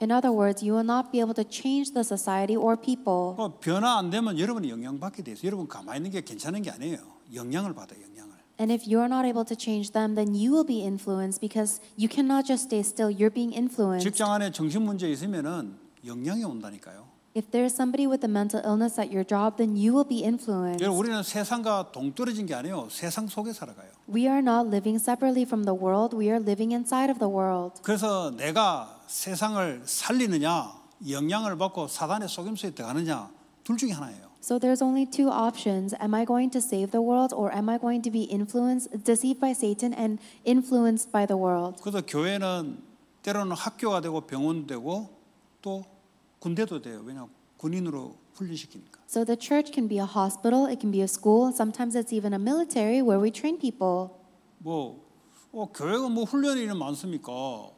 In other words, you will not be able to change the society or people. 어, 변화 안 되면 여러분이 영향받게 돼요. 여러분 가만히 있는 게 괜찮은 게 아니에요. 영향을 받아요. 영향을. And if you're not able to change them, then you will be influenced because you cannot just stay still. You're being influenced. 직장 안에 정신 문제 있으면은 영향이 온다니까요. If there is somebody with a mental illness at your job, then you will be influenced. 여러분 우리는 세상과 동떨어진 게 아니에요. 세상 속에 살아가요. We are not living separately from the world. We are living inside of the world. 그래서 내가 세상을 살리느냐, 영향을 받고 사단의 속임수에 들어가느냐 둘 중에 하나예요. So there's only two options. Am I going to save the world or am I going to be influenced, deceived by Satan and influenced by the world? 그래서 교회는 때로는 학교가 되고 병원 되고 또 군대도 돼요. 왜냐 군인으로 훈련시키니까. So the church can be a hospital, it can be a school, sometimes it's even a military where we train people. 뭐 어, 교회가 뭐 훈련이 많습니까?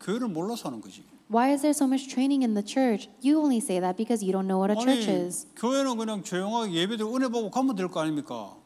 교회를 몰라서 하는 거지. Why is there so much training in the church? You only say that because you don't know what a 아니, church is. 교회는 그냥 조용하게 예배들 은혜 받고 가면 아닙니까?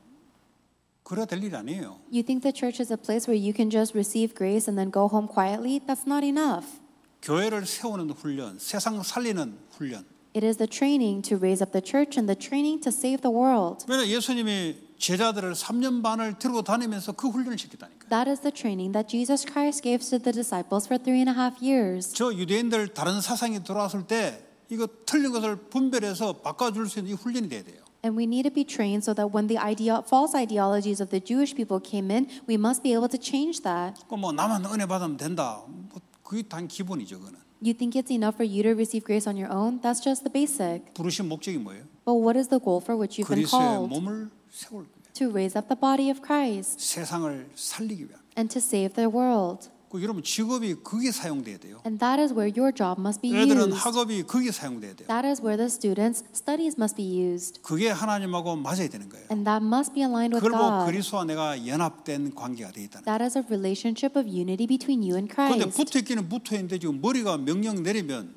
그래야 될일 아니에요. You think the church is a place where you can just receive grace and then go home quietly? That's not enough. 교회를 세우는 훈련, 세상 살리는 훈련. It is the training to raise up the church and the training to save the world. 왜냐 예수님이 제자들을 3년 반을 들고 다니면서 그 훈련을 시켰다니까. That is the training that Jesus Christ gave to the disciples for three and a half years. 저 유대인들 다른 사상이 돌아왔을 때 이거 틀린 것을 분별해서 바꿔줄 수 있는 이 훈련이 돼야 돼요. And we need to be trained so that when the idea, false ideologies of the Jewish people came in, we must be able to change that. 그뭐 나만 은혜 받으면 된다. 뭐 그게 단 기본이죠, 그는. You think it's enough for you to receive grace on your own? That's just the basic. 부르신 목적이 뭐예요? But what is the goal for which you've been called? 몸을 세울 거예요. To raise up the body of Christ 세상을 살리기 and to save the world. 여러분 직업이 그게 사용돼야 돼요. And that is where your job must be used. 애들은 학업이 그게 사용돼야 돼요. That is where the students' studies must be used. 그게 하나님하고 맞아야 되는 거예요. And that must be aligned with God. 그리고 그리스도와 내가 연합된 관계가 되어 있다는. That is a relationship of unity between you and Christ. 근데 붙어 있기는 붙어 있는데 지금 머리가 명령 내리면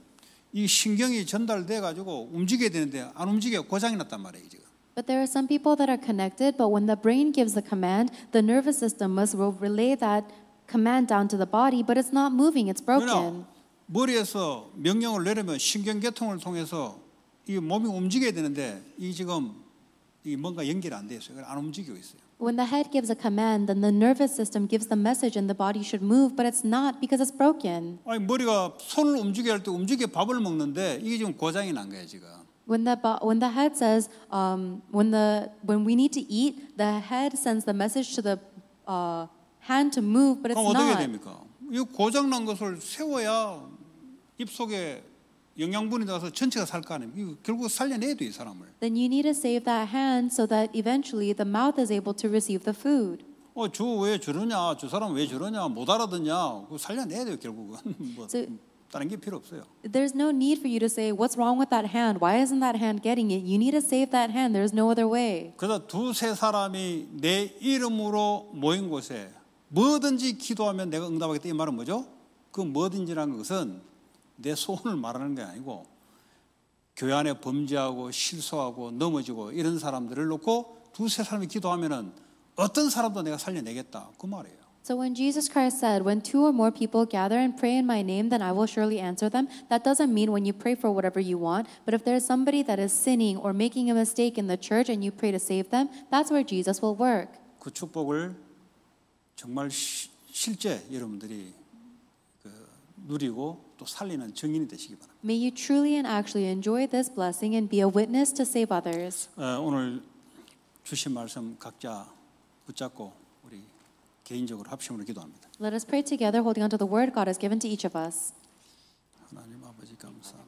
이 신경이 전달돼 가지고 움직여야 되는데 안 움직여 고장이 났단 말이에요 지금. But there are some people that are connected, but when the brain gives the command, the nervous system must relay that command down to the body, but it's not moving, it's broken. 머리에서 명령을 내려면 신경계통을 통해서 이 몸이 움직여야 되는데 이 지금 이 뭔가 연결 안돼안 움직이고 있어요. When the head gives a command, then the nervous system gives the message and the body should move, but it's not because it's broken. 아니 머리가 손을 움직여야 움직여 밥을 먹는데 이게 지금 고장이 난 거예요 지금. When the, when the head says, um, when, the, when we need to eat, the head sends the message to the uh, hand to move, but it's 그럼 어떻게 not. 됩니까? 이 고장 난 것을 세워야 입 속에 영양분이 들어가서 전체가 살거 아닙니까? 이거 결국 살려내야 돼이 사람을. Then you need to save that hand so that eventually the mouth is able to receive the food. 어, 저왜 저러냐? 저 사람 왜 저러냐? 못 알아듣냐? 그 살려내야 돼요 결국은. 뭐. So, 다른 게 필요 없어요. There's no need for you to say what's wrong with that hand. Why isn't that hand getting it? You need to save that hand. There's no other way. 그래서 두세 사람이 내 이름으로 모인 곳에 뭐든지 기도하면 내가 응답하겠다 이 말은 뭐죠? 그 뭐든지라는 것은 내 소원을 말하는 게 아니고 교회 안에 범죄하고 실수하고 넘어지고 이런 사람들을 놓고 두세 사람이 기도하면은 어떤 사람도 내가 살려내겠다 그 말이에요. So when Jesus Christ said, "When two or more people gather and pray in my name, then I will surely answer them," that doesn't mean when you pray for whatever you want, but if there is somebody that is sinning or making a mistake in the church and you pray to save them, that's where Jesus will work. 그 축복을 정말 시, 실제 여러분들이 그 누리고 또 살리는 증인이 되시기 바랍니다. May you truly and actually enjoy this blessing and be a witness to save others. 어, 오늘 주신 말씀 각자 붙잡고 우리 개인적으로 합심으로 기도합니다. Let us pray together holding onto the word God has given to each of us. 하나님 아버지 감사합니다.